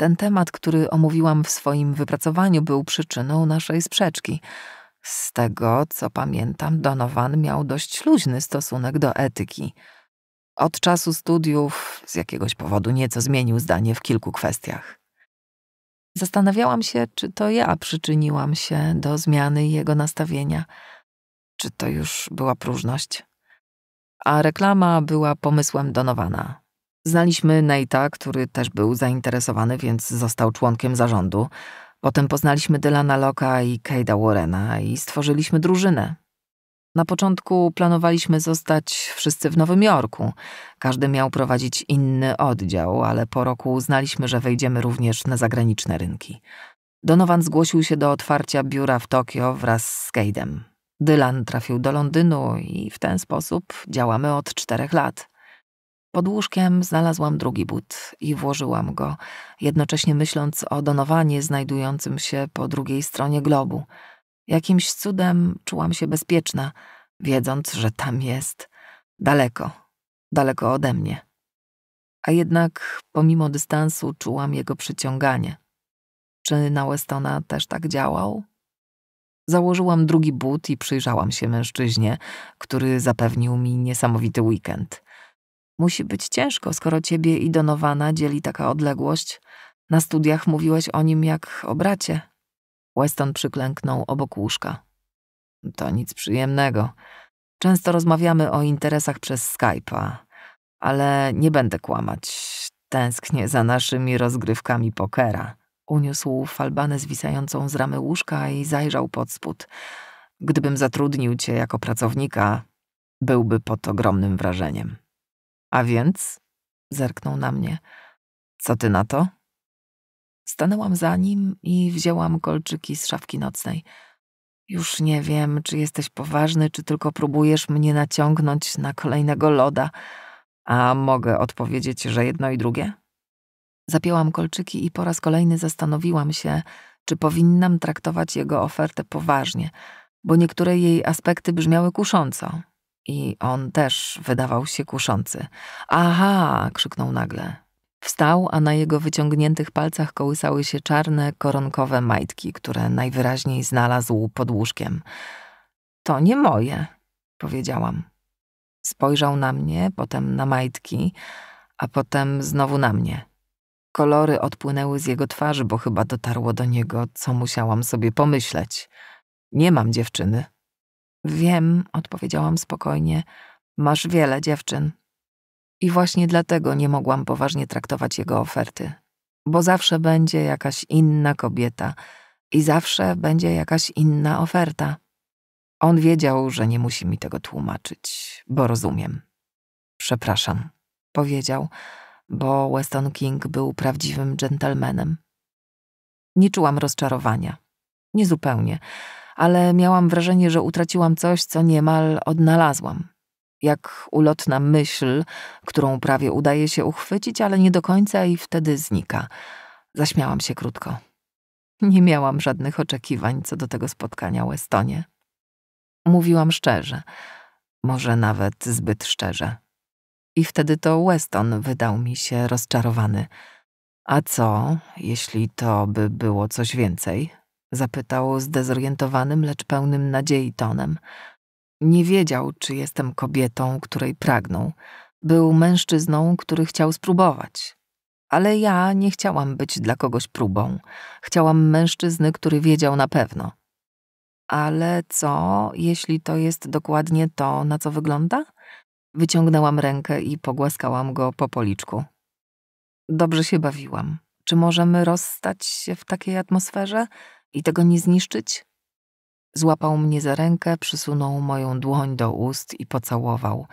Ten temat, który omówiłam w swoim wypracowaniu, był przyczyną naszej sprzeczki. Z tego, co pamiętam, Donovan miał dość luźny stosunek do etyki. Od czasu studiów z jakiegoś powodu nieco zmienił zdanie w kilku kwestiach. Zastanawiałam się, czy to ja przyczyniłam się do zmiany jego nastawienia, czy to już była próżność. A reklama była pomysłem Donowana. Znaliśmy Neita, który też był zainteresowany, więc został członkiem zarządu. Potem poznaliśmy Dylana Loka i Kejda Warrena i stworzyliśmy drużynę. Na początku planowaliśmy zostać wszyscy w Nowym Jorku. Każdy miał prowadzić inny oddział, ale po roku uznaliśmy, że wejdziemy również na zagraniczne rynki. Donovan zgłosił się do otwarcia biura w Tokio wraz z Kejdem. Dylan trafił do Londynu i w ten sposób działamy od czterech lat. Pod łóżkiem znalazłam drugi but i włożyłam go, jednocześnie myśląc o donowanie znajdującym się po drugiej stronie globu. Jakimś cudem czułam się bezpieczna, wiedząc, że tam jest. Daleko, daleko ode mnie. A jednak pomimo dystansu czułam jego przyciąganie. Czy na Westona też tak działał? Założyłam drugi but i przyjrzałam się mężczyźnie, który zapewnił mi niesamowity weekend – Musi być ciężko, skoro ciebie i Donowana dzieli taka odległość. Na studiach mówiłeś o nim jak o bracie. Weston przyklęknął obok łóżka. To nic przyjemnego. Często rozmawiamy o interesach przez Skype'a, ale nie będę kłamać. Tęsknię za naszymi rozgrywkami pokera. Uniósł falbanę zwisającą z ramy łóżka i zajrzał pod spód. Gdybym zatrudnił cię jako pracownika, byłby pod ogromnym wrażeniem. A więc? Zerknął na mnie. Co ty na to? Stanęłam za nim i wzięłam kolczyki z szafki nocnej. Już nie wiem, czy jesteś poważny, czy tylko próbujesz mnie naciągnąć na kolejnego loda. A mogę odpowiedzieć, że jedno i drugie? Zapięłam kolczyki i po raz kolejny zastanowiłam się, czy powinnam traktować jego ofertę poważnie, bo niektóre jej aspekty brzmiały kusząco, i on też wydawał się kuszący. Aha! krzyknął nagle. Wstał, a na jego wyciągniętych palcach kołysały się czarne, koronkowe majtki, które najwyraźniej znalazł pod łóżkiem. To nie moje, powiedziałam. Spojrzał na mnie, potem na majtki, a potem znowu na mnie. Kolory odpłynęły z jego twarzy, bo chyba dotarło do niego, co musiałam sobie pomyśleć. Nie mam dziewczyny, Wiem, odpowiedziałam spokojnie, masz wiele dziewczyn. I właśnie dlatego nie mogłam poważnie traktować jego oferty, bo zawsze będzie jakaś inna kobieta i zawsze będzie jakaś inna oferta. On wiedział, że nie musi mi tego tłumaczyć, bo rozumiem. Przepraszam, powiedział, bo Weston King był prawdziwym dżentelmenem. Nie czułam rozczarowania. Niezupełnie ale miałam wrażenie, że utraciłam coś, co niemal odnalazłam. Jak ulotna myśl, którą prawie udaje się uchwycić, ale nie do końca i wtedy znika. Zaśmiałam się krótko. Nie miałam żadnych oczekiwań co do tego spotkania w Estonie. Mówiłam szczerze, może nawet zbyt szczerze. I wtedy to Weston wydał mi się rozczarowany. A co, jeśli to by było coś więcej? zapytał zdezorientowanym, lecz pełnym nadziei tonem. Nie wiedział, czy jestem kobietą, której pragnął. Był mężczyzną, który chciał spróbować. Ale ja nie chciałam być dla kogoś próbą. Chciałam mężczyzny, który wiedział na pewno. Ale co, jeśli to jest dokładnie to, na co wygląda? Wyciągnęłam rękę i pogłaskałam go po policzku. Dobrze się bawiłam. Czy możemy rozstać się w takiej atmosferze? I tego nie zniszczyć? Złapał mnie za rękę, przysunął moją dłoń do ust i pocałował.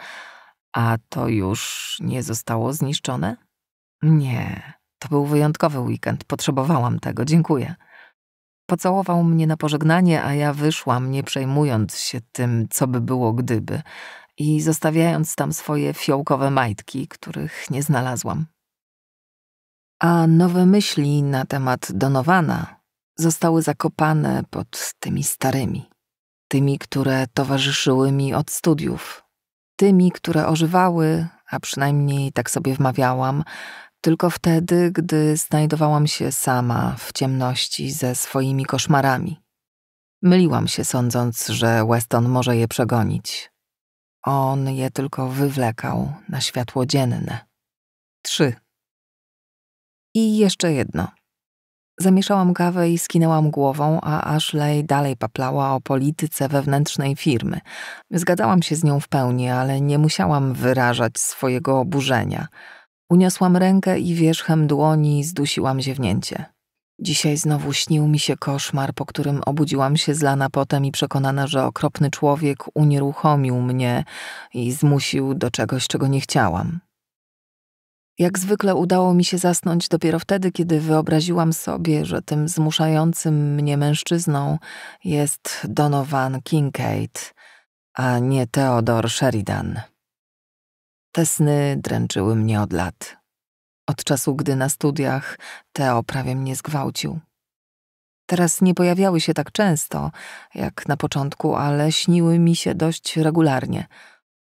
A to już nie zostało zniszczone? Nie, to był wyjątkowy weekend, potrzebowałam tego, dziękuję. Pocałował mnie na pożegnanie, a ja wyszłam, nie przejmując się tym, co by było gdyby, i zostawiając tam swoje fiołkowe majtki, których nie znalazłam. A nowe myśli na temat Donowana zostały zakopane pod tymi starymi, tymi, które towarzyszyły mi od studiów, tymi, które ożywały, a przynajmniej tak sobie wmawiałam, tylko wtedy, gdy znajdowałam się sama w ciemności ze swoimi koszmarami. Myliłam się, sądząc, że Weston może je przegonić. On je tylko wywlekał na światło dzienne. Trzy. I jeszcze jedno. Zamieszałam kawę i skinęłam głową, a Ashley dalej paplała o polityce wewnętrznej firmy. Zgadzałam się z nią w pełni, ale nie musiałam wyrażać swojego oburzenia. Uniosłam rękę i wierzchem dłoni zdusiłam ziewnięcie. Dzisiaj znowu śnił mi się koszmar, po którym obudziłam się zlana potem i przekonana, że okropny człowiek unieruchomił mnie i zmusił do czegoś, czego nie chciałam. Jak zwykle udało mi się zasnąć dopiero wtedy, kiedy wyobraziłam sobie, że tym zmuszającym mnie mężczyzną jest Donovan Kincaid, a nie Theodore Sheridan. Te sny dręczyły mnie od lat. Od czasu, gdy na studiach Teo prawie mnie zgwałcił. Teraz nie pojawiały się tak często jak na początku, ale śniły mi się dość regularnie –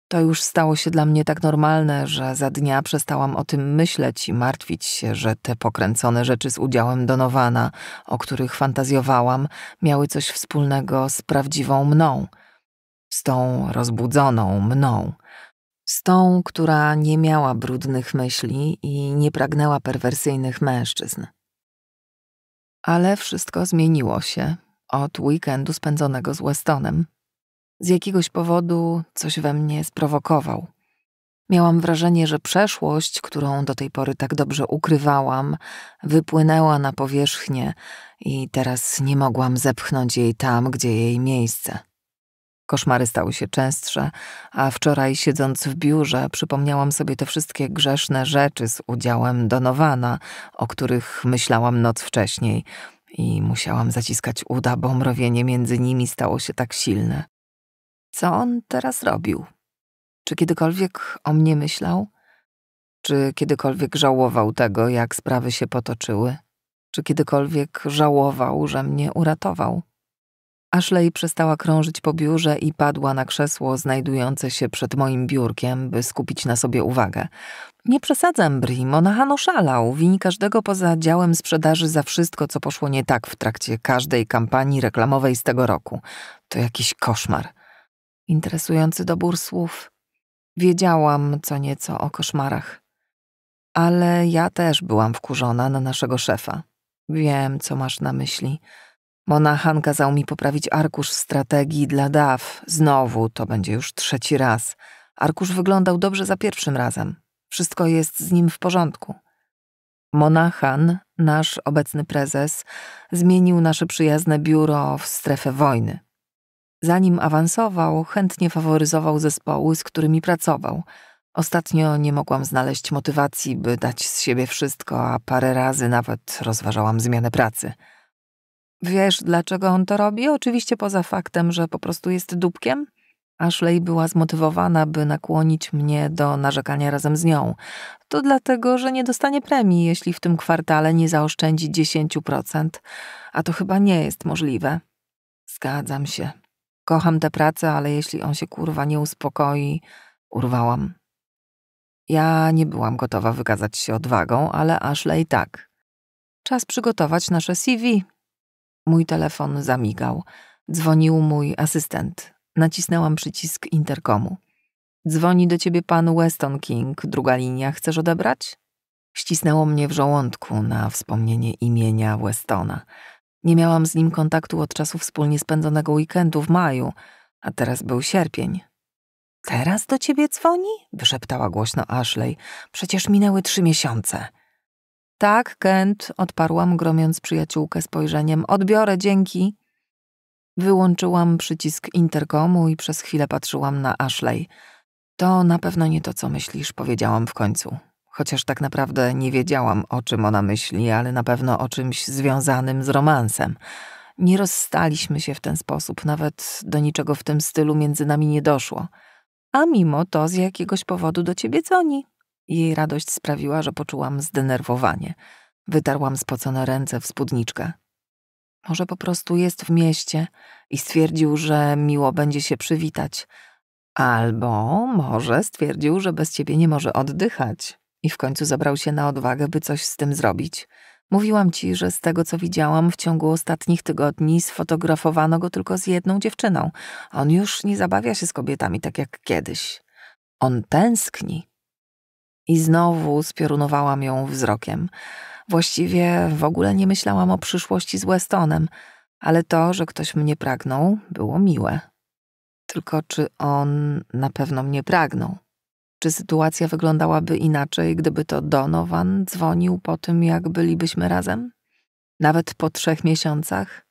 to już stało się dla mnie tak normalne, że za dnia przestałam o tym myśleć i martwić się, że te pokręcone rzeczy z udziałem Donowana, o których fantazjowałam, miały coś wspólnego z prawdziwą mną, z tą rozbudzoną mną, z tą, która nie miała brudnych myśli i nie pragnęła perwersyjnych mężczyzn. Ale wszystko zmieniło się od weekendu spędzonego z Westonem z jakiegoś powodu coś we mnie sprowokował. Miałam wrażenie, że przeszłość, którą do tej pory tak dobrze ukrywałam, wypłynęła na powierzchnię i teraz nie mogłam zepchnąć jej tam, gdzie jej miejsce. Koszmary stały się częstsze, a wczoraj siedząc w biurze przypomniałam sobie te wszystkie grzeszne rzeczy z udziałem Donowana, o których myślałam noc wcześniej i musiałam zaciskać uda, bo mrowienie między nimi stało się tak silne. Co on teraz robił? Czy kiedykolwiek o mnie myślał? Czy kiedykolwiek żałował tego, jak sprawy się potoczyły? Czy kiedykolwiek żałował, że mnie uratował? Ashley przestała krążyć po biurze i padła na krzesło znajdujące się przed moim biurkiem, by skupić na sobie uwagę. Nie przesadzam, Bri, Monahan oszalał, wini każdego poza działem sprzedaży za wszystko, co poszło nie tak w trakcie każdej kampanii reklamowej z tego roku. To jakiś koszmar interesujący dobór słów. Wiedziałam co nieco o koszmarach. Ale ja też byłam wkurzona na naszego szefa. Wiem, co masz na myśli. Monahan kazał mi poprawić arkusz strategii dla DAF. Znowu, to będzie już trzeci raz. Arkusz wyglądał dobrze za pierwszym razem. Wszystko jest z nim w porządku. Monahan, nasz obecny prezes, zmienił nasze przyjazne biuro w strefę wojny. Zanim awansował, chętnie faworyzował zespoły, z którymi pracował. Ostatnio nie mogłam znaleźć motywacji, by dać z siebie wszystko, a parę razy nawet rozważałam zmianę pracy. Wiesz, dlaczego on to robi? Oczywiście poza faktem, że po prostu jest dupkiem. Ashley była zmotywowana, by nakłonić mnie do narzekania razem z nią. To dlatego, że nie dostanie premii, jeśli w tym kwartale nie zaoszczędzi 10%, a to chyba nie jest możliwe. Zgadzam się, kocham tę pracę, ale jeśli on się kurwa nie uspokoi, urwałam. Ja nie byłam gotowa wykazać się odwagą, ale Ashley tak. Czas przygotować nasze CV. Mój telefon zamigał. Dzwonił mój asystent. Nacisnęłam przycisk interkomu. Dzwoni do ciebie pan Weston King, druga linia, chcesz odebrać? Ścisnęło mnie w żołądku na wspomnienie imienia Westona. Nie miałam z nim kontaktu od czasu wspólnie spędzonego weekendu w maju, a teraz był sierpień. Teraz do ciebie dzwoni? wyszeptała głośno Ashley. Przecież minęły trzy miesiące. Tak, Kent, odparłam, gromiąc przyjaciółkę spojrzeniem. Odbiorę, dzięki. Wyłączyłam przycisk interkomu i przez chwilę patrzyłam na Ashley. To na pewno nie to, co myślisz, powiedziałam w końcu chociaż tak naprawdę nie wiedziałam, o czym ona myśli, ale na pewno o czymś związanym z romansem. Nie rozstaliśmy się w ten sposób, nawet do niczego w tym stylu między nami nie doszło. A mimo to z jakiegoś powodu do ciebie dzwoni. Jej radość sprawiła, że poczułam zdenerwowanie. Wytarłam spocone ręce w spódniczkę. Może po prostu jest w mieście i stwierdził, że miło będzie się przywitać. Albo może stwierdził, że bez ciebie nie może oddychać. I w końcu zabrał się na odwagę, by coś z tym zrobić. Mówiłam ci, że z tego co widziałam, w ciągu ostatnich tygodni sfotografowano go tylko z jedną dziewczyną. On już nie zabawia się z kobietami tak jak kiedyś. On tęskni. I znowu spiorunowałam ją wzrokiem. Właściwie w ogóle nie myślałam o przyszłości z Westonem, ale to, że ktoś mnie pragnął, było miłe. Tylko czy on na pewno mnie pragnął? Czy sytuacja wyglądałaby inaczej, gdyby to Donovan dzwonił po tym, jak bylibyśmy razem? Nawet po trzech miesiącach?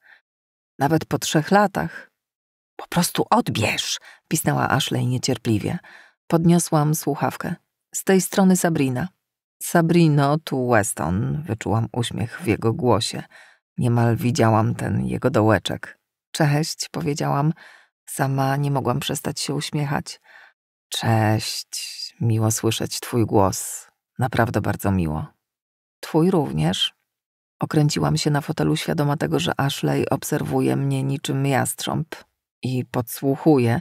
Nawet po trzech latach? Po prostu odbierz, pisnęła Ashley niecierpliwie. Podniosłam słuchawkę. Z tej strony Sabrina. Sabrino, tu Weston, wyczułam uśmiech w jego głosie. Niemal widziałam ten jego dołeczek. Cześć, powiedziałam. Sama nie mogłam przestać się uśmiechać. Cześć, miło słyszeć Twój głos. Naprawdę bardzo miło. Twój również. Okręciłam się na fotelu świadoma tego, że Ashley obserwuje mnie niczym jastrząb i podsłuchuje,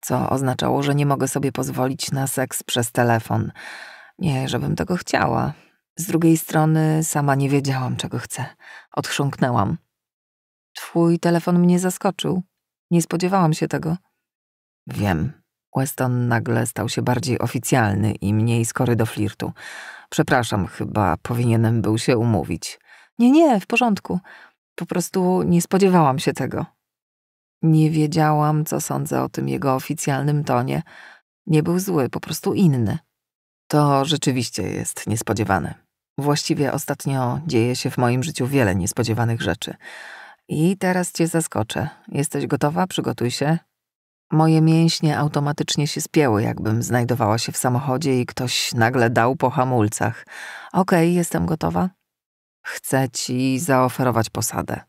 co oznaczało, że nie mogę sobie pozwolić na seks przez telefon. Nie, żebym tego chciała. Z drugiej strony sama nie wiedziałam, czego chcę. Odchrząknęłam. Twój telefon mnie zaskoczył. Nie spodziewałam się tego. Wiem, Weston nagle stał się bardziej oficjalny i mniej skory do flirtu. Przepraszam, chyba powinienem był się umówić. Nie, nie, w porządku. Po prostu nie spodziewałam się tego. Nie wiedziałam, co sądzę o tym jego oficjalnym tonie. Nie był zły, po prostu inny. To rzeczywiście jest niespodziewane. Właściwie ostatnio dzieje się w moim życiu wiele niespodziewanych rzeczy. I teraz cię zaskoczę. Jesteś gotowa? Przygotuj się. Moje mięśnie automatycznie się spięły, jakbym znajdowała się w samochodzie i ktoś nagle dał po hamulcach. Okej, okay, jestem gotowa. Chcę ci zaoferować posadę.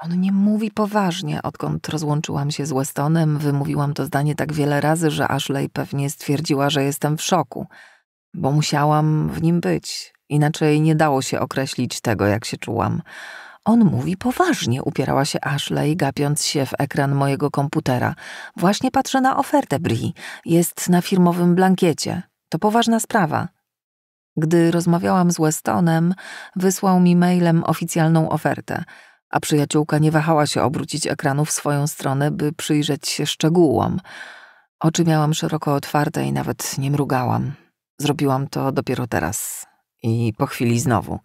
On nie mówi poważnie, odkąd rozłączyłam się z Westonem, wymówiłam to zdanie tak wiele razy, że Ashley pewnie stwierdziła, że jestem w szoku, bo musiałam w nim być. Inaczej nie dało się określić tego, jak się czułam. On mówi poważnie, upierała się Ashley, gapiąc się w ekran mojego komputera. Właśnie patrzę na ofertę Bri. Jest na firmowym blankiecie. To poważna sprawa. Gdy rozmawiałam z Westonem, wysłał mi mailem oficjalną ofertę, a przyjaciółka nie wahała się obrócić ekranu w swoją stronę, by przyjrzeć się szczegółom. Oczy miałam szeroko otwarte i nawet nie mrugałam. Zrobiłam to dopiero teraz i po chwili znowu.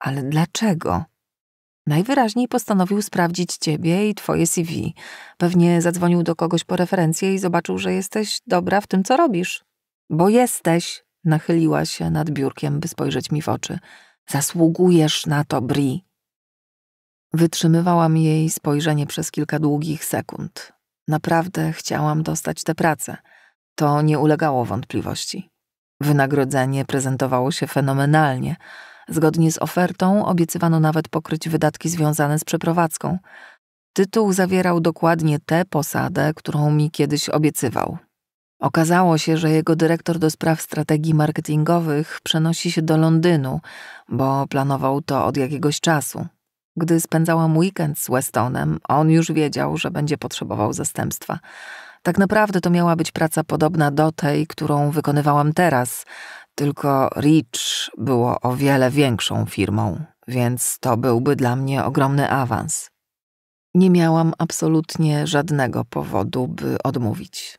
Ale dlaczego? Najwyraźniej postanowił sprawdzić ciebie i twoje CV. Pewnie zadzwonił do kogoś po referencję i zobaczył, że jesteś dobra w tym, co robisz. Bo jesteś, nachyliła się nad biurkiem, by spojrzeć mi w oczy. Zasługujesz na to, Bri. Wytrzymywałam jej spojrzenie przez kilka długich sekund. Naprawdę chciałam dostać tę pracę. To nie ulegało wątpliwości. Wynagrodzenie prezentowało się fenomenalnie – Zgodnie z ofertą obiecywano nawet pokryć wydatki związane z przeprowadzką. Tytuł zawierał dokładnie tę posadę, którą mi kiedyś obiecywał. Okazało się, że jego dyrektor do spraw strategii marketingowych przenosi się do Londynu, bo planował to od jakiegoś czasu. Gdy spędzałam weekend z Westonem, on już wiedział, że będzie potrzebował zastępstwa. Tak naprawdę to miała być praca podobna do tej, którą wykonywałam teraz, tylko Rich było o wiele większą firmą, więc to byłby dla mnie ogromny awans. Nie miałam absolutnie żadnego powodu, by odmówić.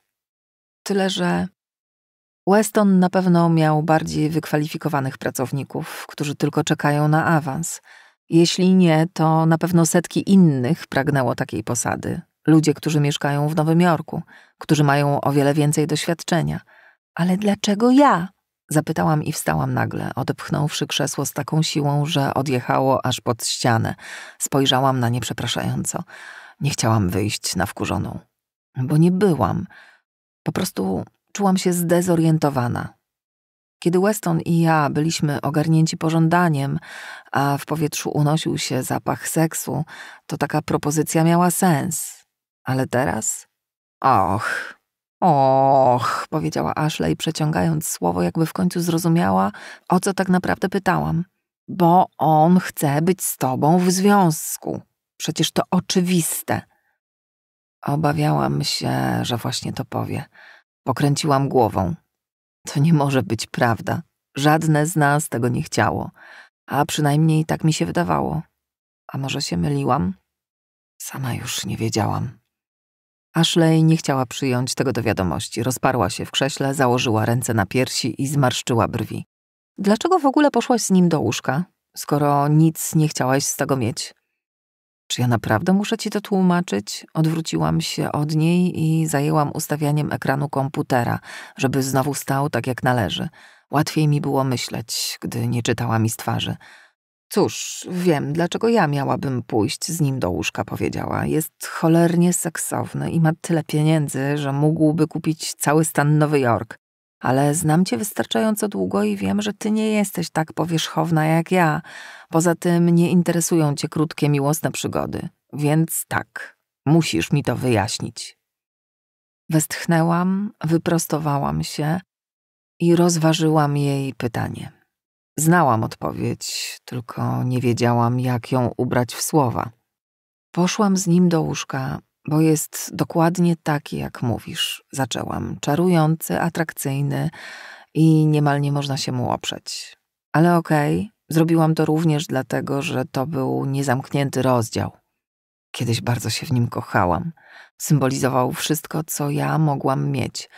Tyle, że Weston na pewno miał bardziej wykwalifikowanych pracowników, którzy tylko czekają na awans. Jeśli nie, to na pewno setki innych pragnęło takiej posady. Ludzie, którzy mieszkają w Nowym Jorku, którzy mają o wiele więcej doświadczenia. Ale dlaczego ja? Zapytałam i wstałam nagle, odepchnąwszy krzesło z taką siłą, że odjechało aż pod ścianę. Spojrzałam na nie przepraszająco. Nie chciałam wyjść na wkurzoną, bo nie byłam. Po prostu czułam się zdezorientowana. Kiedy Weston i ja byliśmy ogarnięci pożądaniem, a w powietrzu unosił się zapach seksu, to taka propozycja miała sens. Ale teraz? Och, Och, powiedziała Ashley, przeciągając słowo, jakby w końcu zrozumiała, o co tak naprawdę pytałam. Bo on chce być z tobą w związku. Przecież to oczywiste. Obawiałam się, że właśnie to powie. Pokręciłam głową. To nie może być prawda. Żadne z nas tego nie chciało. A przynajmniej tak mi się wydawało. A może się myliłam? Sama już nie wiedziałam. Ashley nie chciała przyjąć tego do wiadomości. Rozparła się w krześle, założyła ręce na piersi i zmarszczyła brwi. Dlaczego w ogóle poszłaś z nim do łóżka, skoro nic nie chciałaś z tego mieć? Czy ja naprawdę muszę ci to tłumaczyć? Odwróciłam się od niej i zajęłam ustawianiem ekranu komputera, żeby znowu stał tak jak należy. Łatwiej mi było myśleć, gdy nie czytała mi z twarzy. Cóż, wiem, dlaczego ja miałabym pójść z nim do łóżka, powiedziała. Jest cholernie seksowny i ma tyle pieniędzy, że mógłby kupić cały stan Nowy Jork. Ale znam cię wystarczająco długo i wiem, że ty nie jesteś tak powierzchowna jak ja. Poza tym nie interesują cię krótkie, miłosne przygody. Więc tak, musisz mi to wyjaśnić. Westchnęłam, wyprostowałam się i rozważyłam jej pytanie. Znałam odpowiedź, tylko nie wiedziałam, jak ją ubrać w słowa. Poszłam z nim do łóżka, bo jest dokładnie taki, jak mówisz. Zaczęłam. Czarujący, atrakcyjny i niemal nie można się mu oprzeć. Ale okej, okay, zrobiłam to również dlatego, że to był niezamknięty rozdział. Kiedyś bardzo się w nim kochałam. Symbolizował wszystko, co ja mogłam mieć.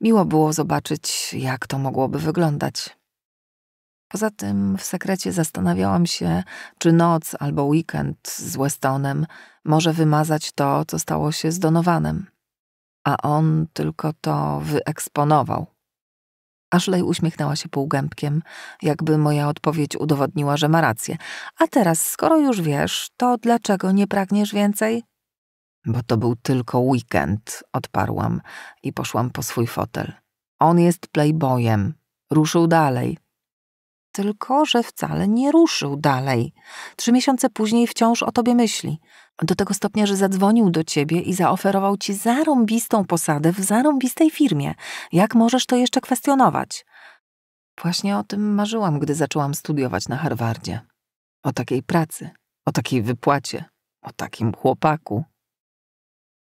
Miło było zobaczyć, jak to mogłoby wyglądać. Poza tym w sekrecie zastanawiałam się, czy noc albo weekend z Westonem może wymazać to, co stało się z Donowanem. A on tylko to wyeksponował. Ashley uśmiechnęła się półgębkiem, jakby moja odpowiedź udowodniła, że ma rację. A teraz, skoro już wiesz, to dlaczego nie pragniesz więcej? Bo to był tylko weekend, odparłam i poszłam po swój fotel. On jest playboyem. Ruszył dalej. Tylko, że wcale nie ruszył dalej. Trzy miesiące później wciąż o tobie myśli. Do tego stopnia, że zadzwonił do ciebie i zaoferował ci zarąbistą posadę w zarąbistej firmie. Jak możesz to jeszcze kwestionować? Właśnie o tym marzyłam, gdy zaczęłam studiować na Harvardzie. O takiej pracy, o takiej wypłacie, o takim chłopaku.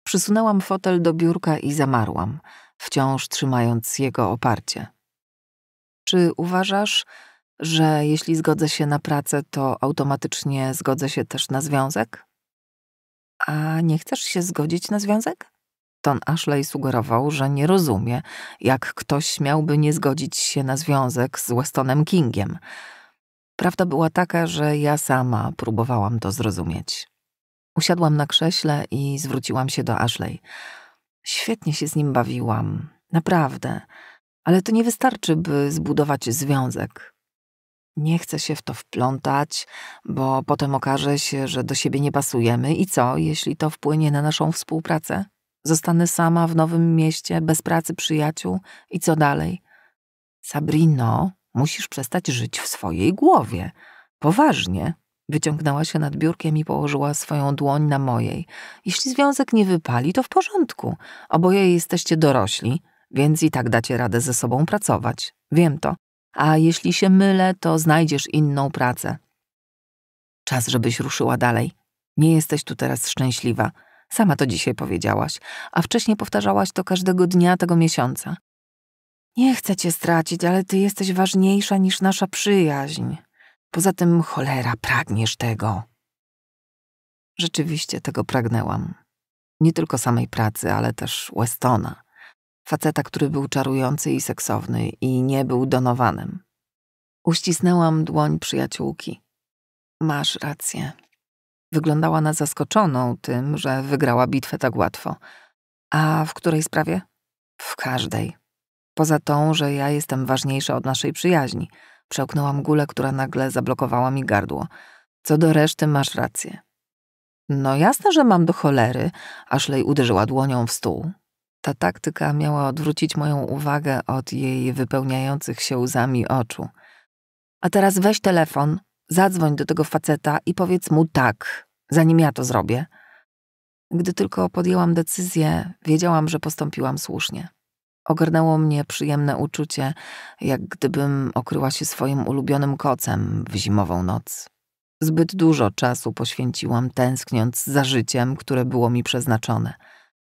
Przysunęłam fotel do biurka i zamarłam, wciąż trzymając jego oparcie. Czy uważasz, że jeśli zgodzę się na pracę, to automatycznie zgodzę się też na związek? A nie chcesz się zgodzić na związek? Ton Ashley sugerował, że nie rozumie, jak ktoś miałby nie zgodzić się na związek z Westonem Kingiem. Prawda była taka, że ja sama próbowałam to zrozumieć. Usiadłam na krześle i zwróciłam się do Ashley. Świetnie się z nim bawiłam, naprawdę, ale to nie wystarczy, by zbudować związek. Nie chcę się w to wplątać, bo potem okaże się, że do siebie nie pasujemy i co, jeśli to wpłynie na naszą współpracę? Zostanę sama w nowym mieście, bez pracy przyjaciół i co dalej? Sabrino, musisz przestać żyć w swojej głowie. Poważnie. Wyciągnęła się nad biurkiem i położyła swoją dłoń na mojej. Jeśli związek nie wypali, to w porządku. Oboje jesteście dorośli, więc i tak dacie radę ze sobą pracować. Wiem to a jeśli się mylę, to znajdziesz inną pracę. Czas, żebyś ruszyła dalej. Nie jesteś tu teraz szczęśliwa. Sama to dzisiaj powiedziałaś, a wcześniej powtarzałaś to każdego dnia tego miesiąca. Nie chcę cię stracić, ale ty jesteś ważniejsza niż nasza przyjaźń. Poza tym, cholera, pragniesz tego. Rzeczywiście tego pragnęłam. Nie tylko samej pracy, ale też Westona. Faceta, który był czarujący i seksowny i nie był donowanym. Uścisnęłam dłoń przyjaciółki. Masz rację. Wyglądała na zaskoczoną tym, że wygrała bitwę tak łatwo. A w której sprawie? W każdej. Poza tą, że ja jestem ważniejsza od naszej przyjaźni. Przełknęłam gulę, która nagle zablokowała mi gardło. Co do reszty, masz rację. No jasne, że mam do cholery, Ashley uderzyła dłonią w stół. Ta taktyka miała odwrócić moją uwagę od jej wypełniających się łzami oczu. A teraz weź telefon, zadzwoń do tego faceta i powiedz mu tak, zanim ja to zrobię. Gdy tylko podjęłam decyzję, wiedziałam, że postąpiłam słusznie. Ogarnęło mnie przyjemne uczucie, jak gdybym okryła się swoim ulubionym kocem w zimową noc. Zbyt dużo czasu poświęciłam tęskniąc za życiem, które było mi przeznaczone –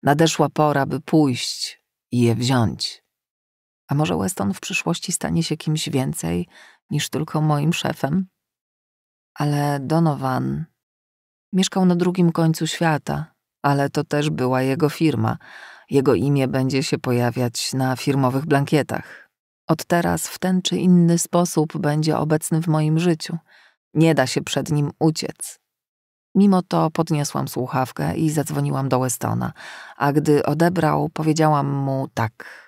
Nadeszła pora, by pójść i je wziąć. A może Weston w przyszłości stanie się kimś więcej niż tylko moim szefem? Ale Donovan mieszkał na drugim końcu świata, ale to też była jego firma. Jego imię będzie się pojawiać na firmowych blankietach. Od teraz w ten czy inny sposób będzie obecny w moim życiu. Nie da się przed nim uciec. Mimo to podniosłam słuchawkę i zadzwoniłam do Westona, a gdy odebrał, powiedziałam mu tak –